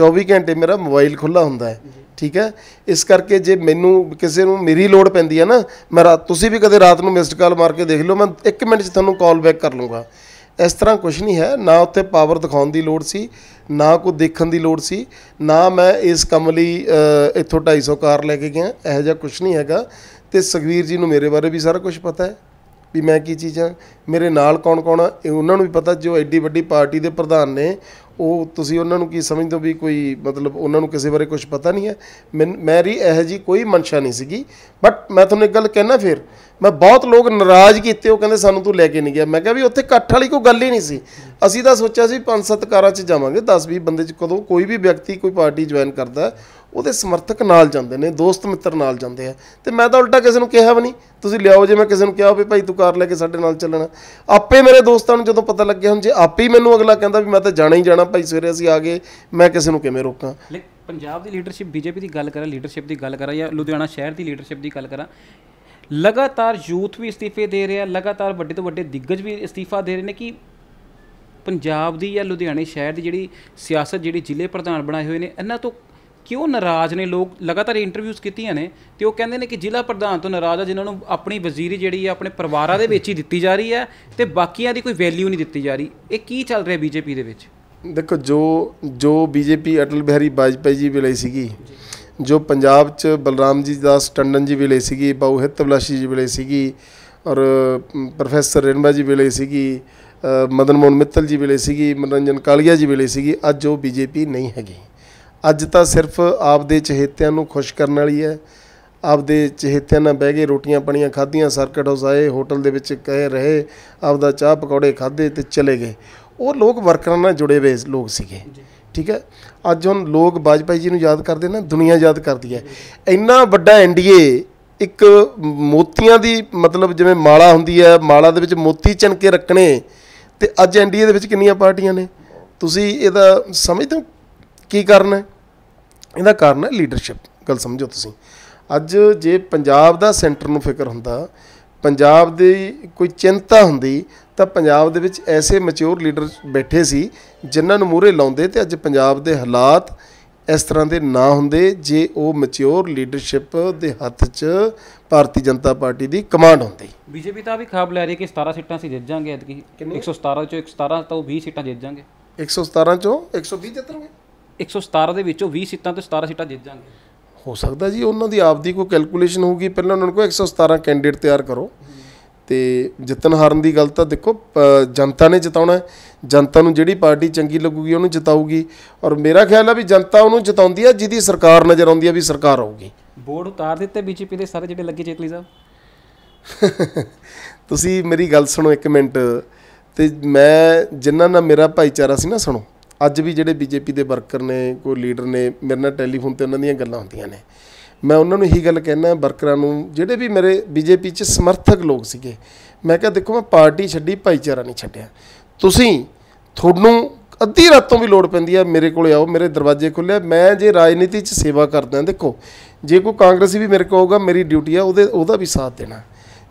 24 ਘੰਟੇ ਮੇਰਾ ਮੋਬਾਈਲ ਖੁੱਲਾ ਹੁੰਦਾ ਹੈ ਠੀਕ ਹੈ ਇਸ ਕਰਕੇ ਜੇ ਮੈਨੂੰ ਕਿਸੇ ਨੂੰ ਮੇਰੀ ਲੋੜ ਪੈਂਦੀ ਹੈ ਨਾ ਮੈਂ ਤੁਸੀਂ ਵੀ ਕਦੇ ਰਾਤ ਨੂੰ ਮਿਸਡ ਕਾਲ ਮਾਰ ਕੇ ਦੇਖ ਲਓ ਮੈਂ 1 ਮਿੰਟ 'ਚ ਤੁਹਾਨੂੰ ਕਾਲ ਬੈਕ ਕਰ ਲੂੰਗਾ ਇਸ ਤਰ੍ਹਾਂ ਕੁਝ ਨਹੀਂ ਹੈ ਨਾ ਉੱਥੇ ਪਾਵਰ ਦਿਖਾਉਣ ਦੀ ਲੋੜ ਸੀ ਨਾ ਕੋ ਦੇਖਣ ਦੀ ਲੋੜ ਸੀ ਨਾ ਮੈਂ ਇਸ ਕੰਮ ਲਈ ਇੱਥੋਂ 250 ਕਾਰ ਲੈ ਕੇ ਗਿਆ ਇਹੋ ਜਿਹਾ ਕੁਝ ਨਹੀਂ ਹੈਗਾ ਤੇ ਸੁਖਵੀਰ ਜੀ ਨੂੰ ਮੇਰੇ ਬਾਰੇ ਵੀ ਸਾਰਾ ਕੁਝ ਪਤਾ ਹੈ ਵੀ ਮੈਂ ਕੀ ਚੀਜ਼ ਹਾਂ ਮੇਰੇ ਨਾਲ ਕੌਣ ਕੌਣ ਆ ਇਹ ਉਹਨਾਂ ਨੂੰ ਵੀ ਪਤਾ ਜੋ ਐਡੀ ਵੱਡੀ ਪਾਰਟੀ ਦੇ ਪ੍ਰਧਾਨ ਨੇ ਉਹ ਤੁਸੀਂ ਉਹਨਾਂ ਨੂੰ ਕੀ ਸਮਝਦੇ ਹੋ ਵੀ ਕੋਈ ਮਤਲਬ ਉਹਨਾਂ ਨੂੰ ਕਿਸੇ ਬਾਰੇ ਕੁਝ ਪਤਾ ਨਹੀਂ ਹੈ ਮੈਰੀ ਇਹ ਜੀ ਕੋਈ ਮਨਸ਼ਾ ਨਹੀਂ ਸੀਗੀ ਬਟ ਮੈਂ ਤੁਹਾਨੂੰ ਇੱਕ ਗੱਲ ਕਹਿਣਾ ਫਿਰ ਮੈਂ ਬਹੁਤ ਲੋਕ ਨਾਰਾਜ਼ ਕੀਤੇ ਉਹ ਕਹਿੰਦੇ ਸਾਨੂੰ ਤੂੰ ਲੈ ਕੇ ਨਹੀਂ ਗਿਆ ਮੈਂ ਕਿਹਾ ਵੀ ਉੱਥੇ ਇਕੱਠ ਵਾਲੀ ਕੋਈ ਗੱਲ ਹੀ ਨਹੀਂ ਸੀ ਅਸੀਂ ਤਾਂ ਸੋਚਿਆ ਸੀ ਪੰਜ ਸੱਤ ਕਾਰਾਂ 'ਚ ਜਾਵਾਂਗੇ 10 20 ਬੰਦੇ 'ਚ ਕਦੋਂ ਕੋਈ ਵੀ ਵਿਅਕਤੀ ਕੋਈ ਪਾਰਟੀ ਜੁਆਇਨ ਕਰਦਾ ਉਹਦੇ ਸਮਰਥਕ ਨਾਲ ਜਾਂਦੇ ਨੇ ਦੋਸਤ ਮਿੱਤਰ ਨਾਲ ਜਾਂਦੇ ਆ ਤੇ ਮੈਂ ਤਾਂ ਉਲਟਾ ਕਿਸੇ ਨੂੰ ਕਿਹਾ ਵੀ ਨਹੀਂ ਤੁਸੀਂ ਲਿਆਓ ਜੇ ਮੈਂ ਕਿਸੇ ਨੂੰ ਕਿਹਾ ਵੀ ਭਾਈ ਤੂੰ ਕਾਰ ਲੈ ਕੇ ਸਾਡੇ ਨਾਲ ਚੱਲਣਾ ਆਪੇ ਮੇਰੇ ਦੋਸਤਾਂ ਨੂੰ ਜਦੋਂ ਪਤਾ ਲੱਗਿਆ ਹੁਣ ਜੇ ਆਪੇ ਹੀ ਮੈਨੂੰ ਅਗਲਾ ਕਹਿੰਦਾ ਵੀ ਮੈਂ ਤਾਂ ਜਾਣਾ ਹੀ ਜਾਣਾ ਭਾਈ ਸਵੇਰੇ ਅਸੀਂ ਆ ਗਏ ਮੈਂ ਕਿਸੇ ਨੂੰ ਕਿਵੇਂ ਰੋਕਾਂ ਪੰਜਾਬ ਦੀ ਲੀਡਰਸ਼ਿਪ ਬੀਜੇਪੀ ਦੀ ਗੱਲ ਕਰਾਂ ਲੀਡਰਸ਼ਿਪ ਦੀ ਗੱਲ ਕਰਾਂ ਜਾਂ ਲੁਧਿਆਣਾ ਸ਼ਹਿਰ ਦੀ ਲੀਡਰਸ਼ਿਪ ਦੀ ਗੱਲ ਕਰਾਂ ਲਗਾਤਾਰ ਯੂਥ ਵੀ ਅਸਤੀਫੇ ਦੇ ਰਿਹਾ ਲਗਾਤਾਰ ਵੱਡੇ ਤੋਂ ਵੱਡੇ ਦਿੱਗਜ ਵੀ ਅਸਤੀਫਾ ਦੇ ਰਹੇ ਨੇ ਕਿ ਪੰਜਾਬ ਦੀ ਜਾਂ ਲੁਧਿਆਣੇ ਸ਼ਹਿਰ ਦੀ ਜਿਹੜੀ ਸਿਆਸਤ ਜਿਹੜੀ ਜ਼ਿਲ੍ਹੇ ਪ੍ਰਧਾਨ ਬਣਾਏ ਹੋਏ ਨੇ ਇਹਨਾਂ ਤੋਂ ਕਿ ਉਹ ਨਾਰਾਜ਼ ਨੇ ਲੋਕ ਲਗਾਤਾਰ ਇੰਟਰਵਿਊਜ਼ ਕੀਤੀਆਂ ਨੇ ਤੇ ਉਹ ਕਹਿੰਦੇ ਨੇ ਕਿ ਜ਼ਿਲ੍ਹਾ ਪ੍ਰਧਾਨ ਤੋਂ ਨਾਰਾਜ਼ ਆ ਜਿਨ੍ਹਾਂ ਨੂੰ ਆਪਣੀ ਵਜ਼ੀਰੀ ਜਿਹੜੀ ਹੈ ਆਪਣੇ ਪਰਿਵਾਰਾਂ ਦੇ ਵਿੱਚ ਹੀ ਦਿੱਤੀ ਜਾ ਰਹੀ ਹੈ ਤੇ ਬਾਕੀਆਂ ਦੀ ਕੋਈ ਵੈਲਿਊ ਨਹੀਂ ਦਿੱਤੀ ਜਾ ਰਹੀ ਇਹ ਕੀ ਚੱਲ ਰਿਹਾ ਬੀਜੇਪੀ ਦੇ ਵਿੱਚ ਦੇਖੋ ਜੋ ਜੋ ਬੀਜੇਪੀ ਅਟਲ ਬਿਹਾਰੀ ਵਾਜਪਾਈ ਜੀ ਵੇਲੇ ਸੀਗੀ ਜੋ ਪੰਜਾਬ 'ਚ ਬਲਰਾਮ ਜੀ ਦਾਸ ਟੰਡਨ ਜੀ ਵੇਲੇ ਸੀਗੀ ਬਾਉ ਬਲਾਸ਼ੀ ਜੀ ਵੇਲੇ ਸੀਗੀ ਔਰ ਪ੍ਰੋਫੈਸਰ ਰਣਬਾ ਜੀ ਵੇਲੇ ਸੀਗੀ ਮਦਨ ਮੋਹਨ ਮਿੱਤਲ ਜੀ ਵੇਲੇ ਸੀਗੀ ਮਨਰੰਜਨ ਕਾਲੀਆ ਜੀ ਵੇਲੇ ਸੀਗੀ ਅੱਜ ਉਹ ਬੀਜੇਪੀ ਨਹੀਂ ਹੈਗੀ ਅੱਜ ਤਾਂ ਸਿਰਫ ਆਪਦੇ ਚਹੇਤਿਆਂ ਨੂੰ ਖੁਸ਼ ਕਰਨ ਵਾਲੀ ਹੈ ਆਪਦੇ ਚਹੇਤਿਆਂ ਨਾਲ ਬਹਿ ਕੇ ਰੋਟੀਆਂ ਪਣੀਆਂ ਖਾਧੀਆਂ ਸਰਕਟ ਹਾਊਸ ਆਏ ਹੋਟਲ ਦੇ ਵਿੱਚ ਕਹੇ ਰਹੇ ਆਪਦਾ ਚਾਹ ਪਕੌੜੇ ਖਾਧੇ ਤੇ ਚਲੇ ਗਏ ਉਹ ਲੋਕ ਵਰਕਰਾਂ ਨਾਲ ਜੁੜੇ ਹੋਏ ਲੋਕ ਸੀਗੇ ਠੀਕ ਹੈ ਅੱਜ ਹੁਣ ਲੋਕ ਬਾਜਪਾਈ ਜੀ ਨੂੰ ਯਾਦ ਕਰਦੇ ਨਾ ਦੁਨੀਆ ਯਾਦ ਕਰਦੀ ਹੈ ਇੰਨਾ ਵੱਡਾ ਇੰਡੀਏ ਇੱਕ ਮੋਤੀਆਂ ਦੀ ਮਤਲਬ ਜਿਵੇਂ ਮਾਲਾ ਹੁੰਦੀ ਹੈ ਮਾਲਾ ਦੇ ਵਿੱਚ ਮੋਤੀ ਚਣਕੇ ਕੇ ਰੱਖਣੇ ਤੇ ਅੱਜ ਇੰਡੀਆ ਦੇ ਵਿੱਚ ਕਿੰਨੀਆਂ ਪਾਰਟੀਆਂ ਨੇ ਤੁਸੀਂ ਇਹਦਾ ਸਮਝਦੇ ਹੋ ਕੀ ਕਾਰਨ ਹੈ ਇਹਦਾ ਕਾਰਨ ਹੈ ਲੀਡਰਸ਼ਿਪ ਗੱਲ ਸਮਝੋ ਤੁਸੀਂ ਅੱਜ ਜੇ ਪੰਜਾਬ ਦਾ ਸੈਂਟਰ ਨੂੰ ਫਿਕਰ ਹੁੰਦਾ ਪੰਜਾਬ ਦੀ ਕੋਈ ਚਿੰਤਾ ਹੁੰਦੀ ਤਾਂ ਪੰਜਾਬ ਦੇ ਵਿੱਚ ਐਸੇ ਮੈਚੁਰ ਲੀਡਰ ਬੈਠੇ ਸੀ ਜਿਨ੍ਹਾਂ ਨੂੰ ਮੂਰੇ ਲਾਉਂਦੇ ਤੇ ਅੱਜ ਪੰਜਾਬ ਦੇ ਹਾਲਾਤ ਇਸ ਤਰ੍ਹਾਂ ਦੇ ਨਾ ਹੁੰਦੇ ਜੇ ਉਹ ਮੈਚੁਰ ਲੀਡਰਸ਼ਿਪ ਦੇ ਹੱਥ 'ਚ ਭਾਰਤੀ ਜਨਤਾ ਪਾਰਟੀ ਦੀ ਕਮਾਂਡ ਹੁੰਦੀ ਬੀਜੇਪੀ ਤਾਂ ਵੀ ਖਾਬ ਲੈ ਰਹੀ ਕਿ 17 ਸੀਟਾਂ ਸੀ ਜਿੱਤ ਜਾਾਂਗੇ ਐਤਕੀ 117 ਚੋਂ 117 ਤਾਂ ਉਹ 20 ਸੀਟਾਂ ਜਿੱਤ ਜਾਾਂਗੇ 117 ਚੋਂ 120 ਜਿੱਤ 117 ਦੇ ਵਿੱਚੋਂ 20 ਸੀਟਾਂ ਤੇ 17 ਸੀਟਾਂ ਜਿੱਤ ਜਾਣਗੇ ਹੋ ਸਕਦਾ ਜੀ ਉਹਨਾਂ ਦੀ ਆਪਦੀ ਕੋਈ ਕੈਲਕੂਲੇਸ਼ਨ ਹੋਊਗੀ ਪਹਿਲਾਂ ਉਹਨਾਂ ਨੂੰ ਕੋਈ 117 ਕੈਂਡੀਡੇਟ ਤਿਆਰ ਕਰੋ ਤੇ ਜਿੱਤਨ ਹਾਰਨ ਦੀ ਗੱਲ ਤਾਂ ਦੇਖੋ ਜਨਤਾ ਨੇ ਜਿਤਾਉਣਾ ਜਨਤਾ ਨੂੰ ਜਿਹੜੀ ਪਾਰਟੀ ਚੰਗੀ ਲੱਗੂਗੀ ਉਹਨੂੰ ਜਿਤਾਊਗੀ ਔਰ ਮੇਰਾ ਖਿਆਲ ਹੈ ਵੀ ਜਨਤਾ ਉਹਨੂੰ ਜਿਤਾਉਂਦੀ ਆ ਜਿਹਦੀ ਸਰਕਾਰ ਨਜ਼ਰ ਆਉਂਦੀ ਆ ਵੀ ਸਰਕਾਰ ਆਊਗੀ ਬੋਰਡ ਉਤਾਰ ਦਿੱਤੇ ਬੀਜੇਪੀ ਦੇ ਸਾਰੇ ਜਿਹੜੇ ਲੱਗੇ ਚੇਤਲੀ ਸਾਹਿਬ ਤੁਸੀਂ ਮੇਰੀ ਗੱਲ ਸੁਣੋ ਇੱਕ ਮਿੰਟ ਤੇ ਮੈਂ ਜਿਨ੍ਹਾਂ ਨਾਲ ਮੇਰਾ ਭਾਈਚਾਰਾ ਸੀ ਨਾ ਸੁਣੋ ਅੱਜ ਵੀ ਜਿਹੜੇ ਬੀਜੇਪੀ ਦੇ ਵਰਕਰ ਨੇ ਕੋਈ ਲੀਡਰ ਨੇ ਮੇਰੇ ਨਾਲ ਟੈਲੀਫੋਨ ਤੇ ਉਹਨਾਂ ਦੀਆਂ ਗੱਲਾਂ ਹੁੰਦੀਆਂ ਨੇ ਮੈਂ ਉਹਨਾਂ ਨੂੰ ਇਹੀ ਗੱਲ ਕਹਿਣਾ ਵਰਕਰਾਂ ਨੂੰ ਜਿਹੜੇ ਵੀ ਮੇਰੇ ਬੀਜੇਪੀ 'ਚ ਸਮਰਥਕ ਲੋਕ ਸੀਗੇ ਮੈਂ ਕਿਹਾ ਦੇਖੋ ਮੈਂ ਪਾਰਟੀ ਛੱਡੀ ਭਾਈਚਾਰਾ ਨਹੀਂ ਛੱਡਿਆ ਤੁਸੀਂ ਤੁਹਾਨੂੰ ਅੱਧੀ ਰਾਤੋਂ ਵੀ ਲੋੜ ਪੈਂਦੀ ਆ ਮੇਰੇ ਕੋਲੇ ਆਓ ਮੇਰੇ ਦਰਵਾਜ਼ੇ ਖੁੱਲੇ ਮੈਂ ਜੇ ਰਾਜਨੀਤੀ 'ਚ ਸੇਵਾ ਕਰਦਾ ਦੇਖੋ ਜੇ ਕੋਈ ਕਾਂਗਰਸੀ ਵੀ ਮੇਰੇ ਕੋਲ ਆਊਗਾ ਮੇਰੀ ਡਿਊਟੀ ਆ ਉਹਦੇ ਉਹਦਾ ਵੀ ਸਾਥ ਦੇਣਾ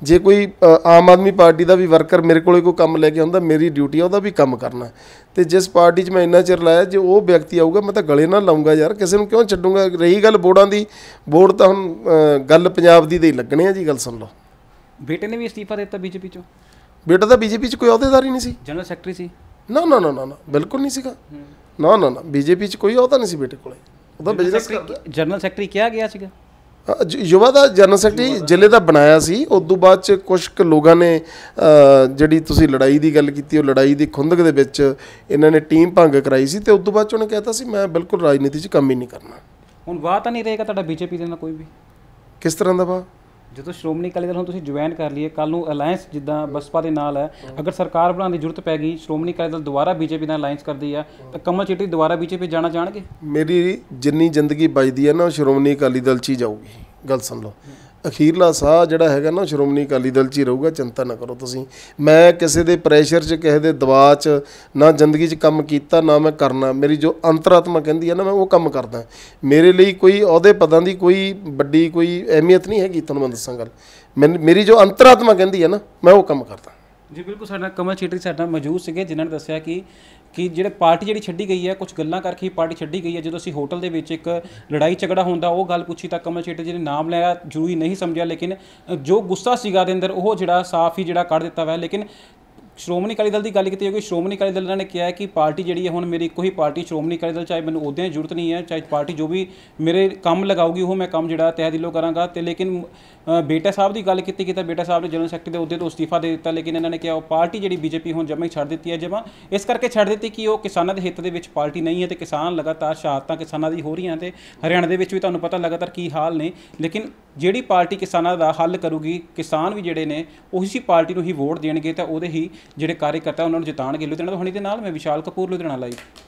ਜੇ ਕੋਈ ਆਮ ਆਦਮੀ ਪਾਰਟੀ ਦਾ ਵੀ ਵਰਕਰ ਮੇਰੇ ਕੋਲੇ ਕੋਈ ਕੰਮ ਲੈ ਕੇ ਆਉਂਦਾ ਮੇਰੀ ਡਿਊਟੀ ਆ ਉਹਦਾ ਵੀ ਕੰਮ ਕਰਨਾ ਤੇ ਜਿਸ ਪਾਰਟੀ 'ਚ ਮੈਂ ਇੰਨਾ ਚਿਰ ਲਾਇਆ ਜੇ ਉਹ ਵਿਅਕਤੀ ਆਊਗਾ ਮੈਂ ਤਾਂ ਗਲੇ ਨਾਲ ਲਾਉਂਗਾ ਯਾਰ ਕਿਸੇ ਨੂੰ ਕਿਉਂ ਛੱਡੂੰਗਾ ਰਹੀ ਗੱਲ ਬੋਰਡਾਂ ਦੀ ਬੋਰਡ ਤਾਂ ਹੁਣ ਗੱਲ ਪੰਜਾਬ ਦੀ ਦੇ ਲੱਗਣੇ ਆ ਜੀ ਗੱਲ ਸੁਣ ਲਓ ਬੇਟੇ ਨੇ ਵੀ ਅਸਤੀਫਾ ਦਿੱਤਾ ਬੀਜੇਪੀ 'ਚੋਂ ਬੇਟਾ ਤਾਂ ਬੀਜੇਪੀ 'ਚ ਕੋਈ ਅਹੁਦੇਦਾਰੀ ਨਹੀਂ ਸੀ ਜਨਰਲ ਸੈਕਟਰੀ ਸੀ ਨਾ ਨਾ ਨਾ ਨਾ ਬਿਲਕੁਲ ਨਹੀਂ ਸੀਗਾ ਨਾ ਨਾ ਨਾ ਬੀਜੇਪੀ 'ਚ ਕੋਈ ਅਹੁਦਾ ਨਹੀਂ ਸੀ ਬੇਟੇ ਕੋਲੇ ਉਹਦਾ ਬਿਜ਼ਨਸ ਕਰਦਾ ਜਨਰਲ ਸੈਕਟਰੀ ਕਿਹਾ ਗਿਆ ਸੀਗਾ ਯੁਵਾ ਦਾ ਜਨਰਲ ਸੈਕਟਰੀ ਜ਼ਿਲ੍ਹੇ ਦਾ ਬਣਾਇਆ ਸੀ ਉਸ ਤੋਂ ਬਾਅਦ ਚ ਕੁਝ ਕੁ ਲੋਕਾਂ ਨੇ ਜਿਹੜੀ ਤੁਸੀਂ ਲੜਾਈ ਦੀ ਗੱਲ ਕੀਤੀ ਉਹ ਲੜਾਈ ਦੀ ਖੁੰਦਕ ਦੇ ਵਿੱਚ ਇਹਨਾਂ ਨੇ ਟੀਮ ਭੰਗ ਕਰਾਈ ਸੀ ਤੇ ਉਸ ਤੋਂ ਬਾਅਦ ਚ ਉਹਨੇ ਕਹਿਤਾ ਸੀ ਮੈਂ ਬਿਲਕੁਲ ਰਾਜਨੀਤੀ 'ਚ ਕੰਮ ਹੀ ਨਹੀਂ ਕਰਨਾ ਹੁਣ ਵਾਅਦਾ ਨਹੀਂ ਰਹੇਗਾ ਤੁਹਾਡਾ ਬੀਜੇਪੀ ਦੇ ਨਾਲ ਕੋਈ ਵੀ ਕਿਸ ਤਰ੍ਹਾਂ ਦਾ ਵਾਹ ਜਦੋਂ ਸ਼੍ਰੋਮਣੀ ਅਕਾਲੀ ਦਲ ਹੁਣ ਤੁਸੀਂ ਜੁਆਇਨ ਕਰ ਲਈਏ ਕੱਲ ਨੂੰ ਅਲਾਈਅੰਸ ਜਿੱਦਾਂ ਬਸਪਾ ਦੇ ਨਾਲ ਹੈ ਅਗਰ ਸਰਕਾਰ ਬਣਾਉਣ ਦੀ ਜ਼ਰੂਰਤ ਪੈ ਗਈ ਸ਼੍ਰੋਮਣੀ ਅਕਾਲੀ ਦਲ ਦੁਬਾਰਾ ਬੀਜੇਪੀ ਨਾਲ ਅਲਾਈਅੰਸ ਕਰਦੀ ਆ ਤਾਂ ਕਮਲ ਚਿੱਟੀ ਦੁਬਾਰਾ ਬੀਜੇਪੀ ਜਾਣਾ ਚਾਹਣਗੇ ਮੇਰੀ ਜਿੰਨੀ ਜ਼ਿੰਦਗੀ ਬਚਦੀ ਹੈ ਨਾ ਸ਼੍ਰੋਮਣੀ ਅਕਾਲੀ ਦਲ 'ਚ ਹੀ ਜਾਊਗੀ ਗੱਲ ਸੁਣ ਲਓ ਅਖੀਰਲਾ ਸਾਹ ਜਿਹੜਾ ਹੈਗਾ ਨਾ ਸ਼੍ਰੋਮਣੀ ਅਕਾਲੀ ਦਲ 'ਚ ਹੀ ਰਹੂਗਾ ਚਿੰਤਾ ਨਾ ਕਰੋ ਤੁਸੀਂ ਮੈਂ ਕਿਸੇ ਦੇ ਪ੍ਰੈਸ਼ਰ 'ਚ ਕਿਸੇ ਦੇ ਦਬਾਅ 'ਚ ਨਾ ਜ਼ਿੰਦਗੀ 'ਚ ਕੰਮ ਕੀਤਾ ਨਾ ਮੈਂ ਕਰਨਾ ਮੇਰੀ ਜੋ ਅੰਤਰਾਤਮਾ ਕਹਿੰਦੀ ਹੈ ਨਾ ਮੈਂ ਉਹ ਕੰਮ ਕਰਦਾ ਮੇਰੇ ਲਈ ਕੋਈ ਅਹੁਦੇ ਪਦਾਂ ਦੀ ਕੋਈ ਵੱਡੀ ਕੋਈ ਅਹਿਮੀਅਤ ਨਹੀਂ ਹੈਗੀ ਤੁਹਾਨੂੰ ਮੈਂ ਦੱਸਾਂ ਗੱਲ ਮੇਰੀ ਜੋ ਅੰਤਰਾਤਮਾ ਕਹਿੰਦੀ ਹੈ ਨਾ ਮੈਂ ਉਹ ਕੰਮ ਕਰਦਾ ਜੀ ਬਿਲਕੁਲ ਸਾਡਾ ਕਮਲ ਚੀਟਰੀ ਸਾਡਾ ਮੌਜੂਦ ਸੀਗੇ ਜਿਨ੍ਹਾਂ ਨੇ ਦੱਸਿਆ ਕਿ ਕਿ ਜਿਹੜੇ ਪਾਰਟੀ ਜਿਹੜੀ ਛੱਡੀ ਗਈ ਹੈ ਕੁਝ ਗੱਲਾਂ ਕਰਕੇ ਹੀ ਪਾਰਟੀ ਛੱਡੀ ਗਈ ਹੈ ਜਦੋਂ ਅਸੀਂ ਹੋਟਲ ਦੇ ਵਿੱਚ ਇੱਕ ਲੜਾਈ ਝਗੜਾ ਹੁੰਦਾ ਉਹ ਗੱਲ ਪੁੱਛੀ ਤਾਂ ਕਮਲ ਛੇਟੇ ਜੀ ਨੇ ਨਾਮ ਲਿਆ ਜ਼ਰੂਰੀ ਨਹੀਂ ਸਮਝਿਆ ਲੇਕਿਨ ਜੋ ਗੁੱਸਾ ਸੀਗਾ ਦੇ ਅੰਦਰ ਉਹ ਜਿਹੜਾ ਸਾਫ਼ ਹੀ ਜਿਹੜਾ ਕੱਢ ਦਿੱਤਾ ਵਾ ਲੇਕਿਨ ਸ਼੍ਰੋਮਣੀ ਅਕਾਲੀ ਦਲ ਦੀ ਗੱਲ ਕੀਤੀ ਹੈ ਕਿ ਸ਼੍ਰੋਮਣੀ ਅਕਾਲੀ ਦਲ ਨੇ ਕਿਹਾ ਕਿ ਪਾਰਟੀ ਜਿਹੜੀ ਹੈ ਹੁਣ ਮੇਰੀ ਇੱਕੋ ਹੀ ਪਾਰਟੀ ਸ਼੍ਰੋਮਣੀ ਅਕਾਲੀ ਦਲ ਚਾਹੇ ਮੈਨੂੰ ਉਹਦੇ ਦੀ ਜ਼ਰੂਰਤ ਨਹੀਂ ਹੈ ਚਾਹੇ ਪਾਰਟੀ ਜੋ ਵੀ ਮੇਰੇ ਕੰਮ ਲਗਾਉਗੀ ਉਹ ਮੈਂ ਕੰਮ ਜਿਹੜਾ ਤਹਿ ਦਿਲੋਂ ਕਰਾਂਗਾ ਤੇ ਲੇਕਿਨ ਬੇਟਾ ਸਾਹਿਬ ਦੀ ਗੱਲ ਕੀਤੀ ਕਿਤਾ ਬੇਟਾ ਸਾਹਿਬ ਨੇ ਜਨਰਲ ਸੈਕਟਰੀ ਦੇ ਅਹੁਦੇ ਤੋਂ ਅਸਤੀਫਾ ਦੇ ਦਿੱਤਾ ਲੇਕਿਨ ਇਹਨਾਂ ਨੇ ਕਿਹਾ ਉਹ ਪਾਰਟੀ ਜਿਹੜੀ ਬੀਜੇਪੀ ਹੁਣ ਜਮਾ ਹੀ ਛੱਡ ਦਿੱਤੀ ਹੈ ਜਮਾ ਇਸ ਕਰਕੇ ਛੱਡ ਦਿੱਤੀ ਕਿ ਉਹ ਕਿਸਾਨਾਂ ਦੇ ਹਿੱਤ ਦੇ ਵਿੱਚ ਪਾਰਟੀ ਨਹੀਂ ਹੈ ਤੇ ਕਿਸਾਨ ਲਗਾਤਾਰ ਸ਼ਹਾਦਤਾਂ ਕਿਸਾਨਾਂ ਦੀ ਹੋ ਰਹੀਆਂ ਤੇ ਹਰਿਆਣਾ ਦੇ ਵਿੱਚ ਵੀ ਤੁਹਾਨੂੰ ਪਤਾ ਲਗਾਤਾਰ ਕੀ ਹਾਲ ਨੇ ਲੇਕਿਨ ਜਿਹੜੀ ਪਾਰਟੀ ਕਿਸਾਨਾਂ ਦਾ ਹੱਲ ਕਰੂਗੀ ਕਿਸਾਨ ਵੀ ਜਿਹੜੇ ਨੇ ਉਸੇ ਪਾਰਟੀ ਨੂੰ ਹੀ ਵੋਟ ਦੇਣਗੇ ਤਾਂ ਉਹਦੇ ਹੀ ਜਿਹੜੇ ਕਾਰਜਕਰਤਾ ਉਹਨਾਂ ਨੂੰ ਜਿਤਾਣਗੇ ਲੁਧਿਆਣਾ ਤੋਂ ਹਣੀ ਦੇ ਨਾਲ ਮੈਂ ਵਿਸ਼ਾਲ ਕਪੂਰ ਲੁਧਿਆਣਾ ਲਾਈਵ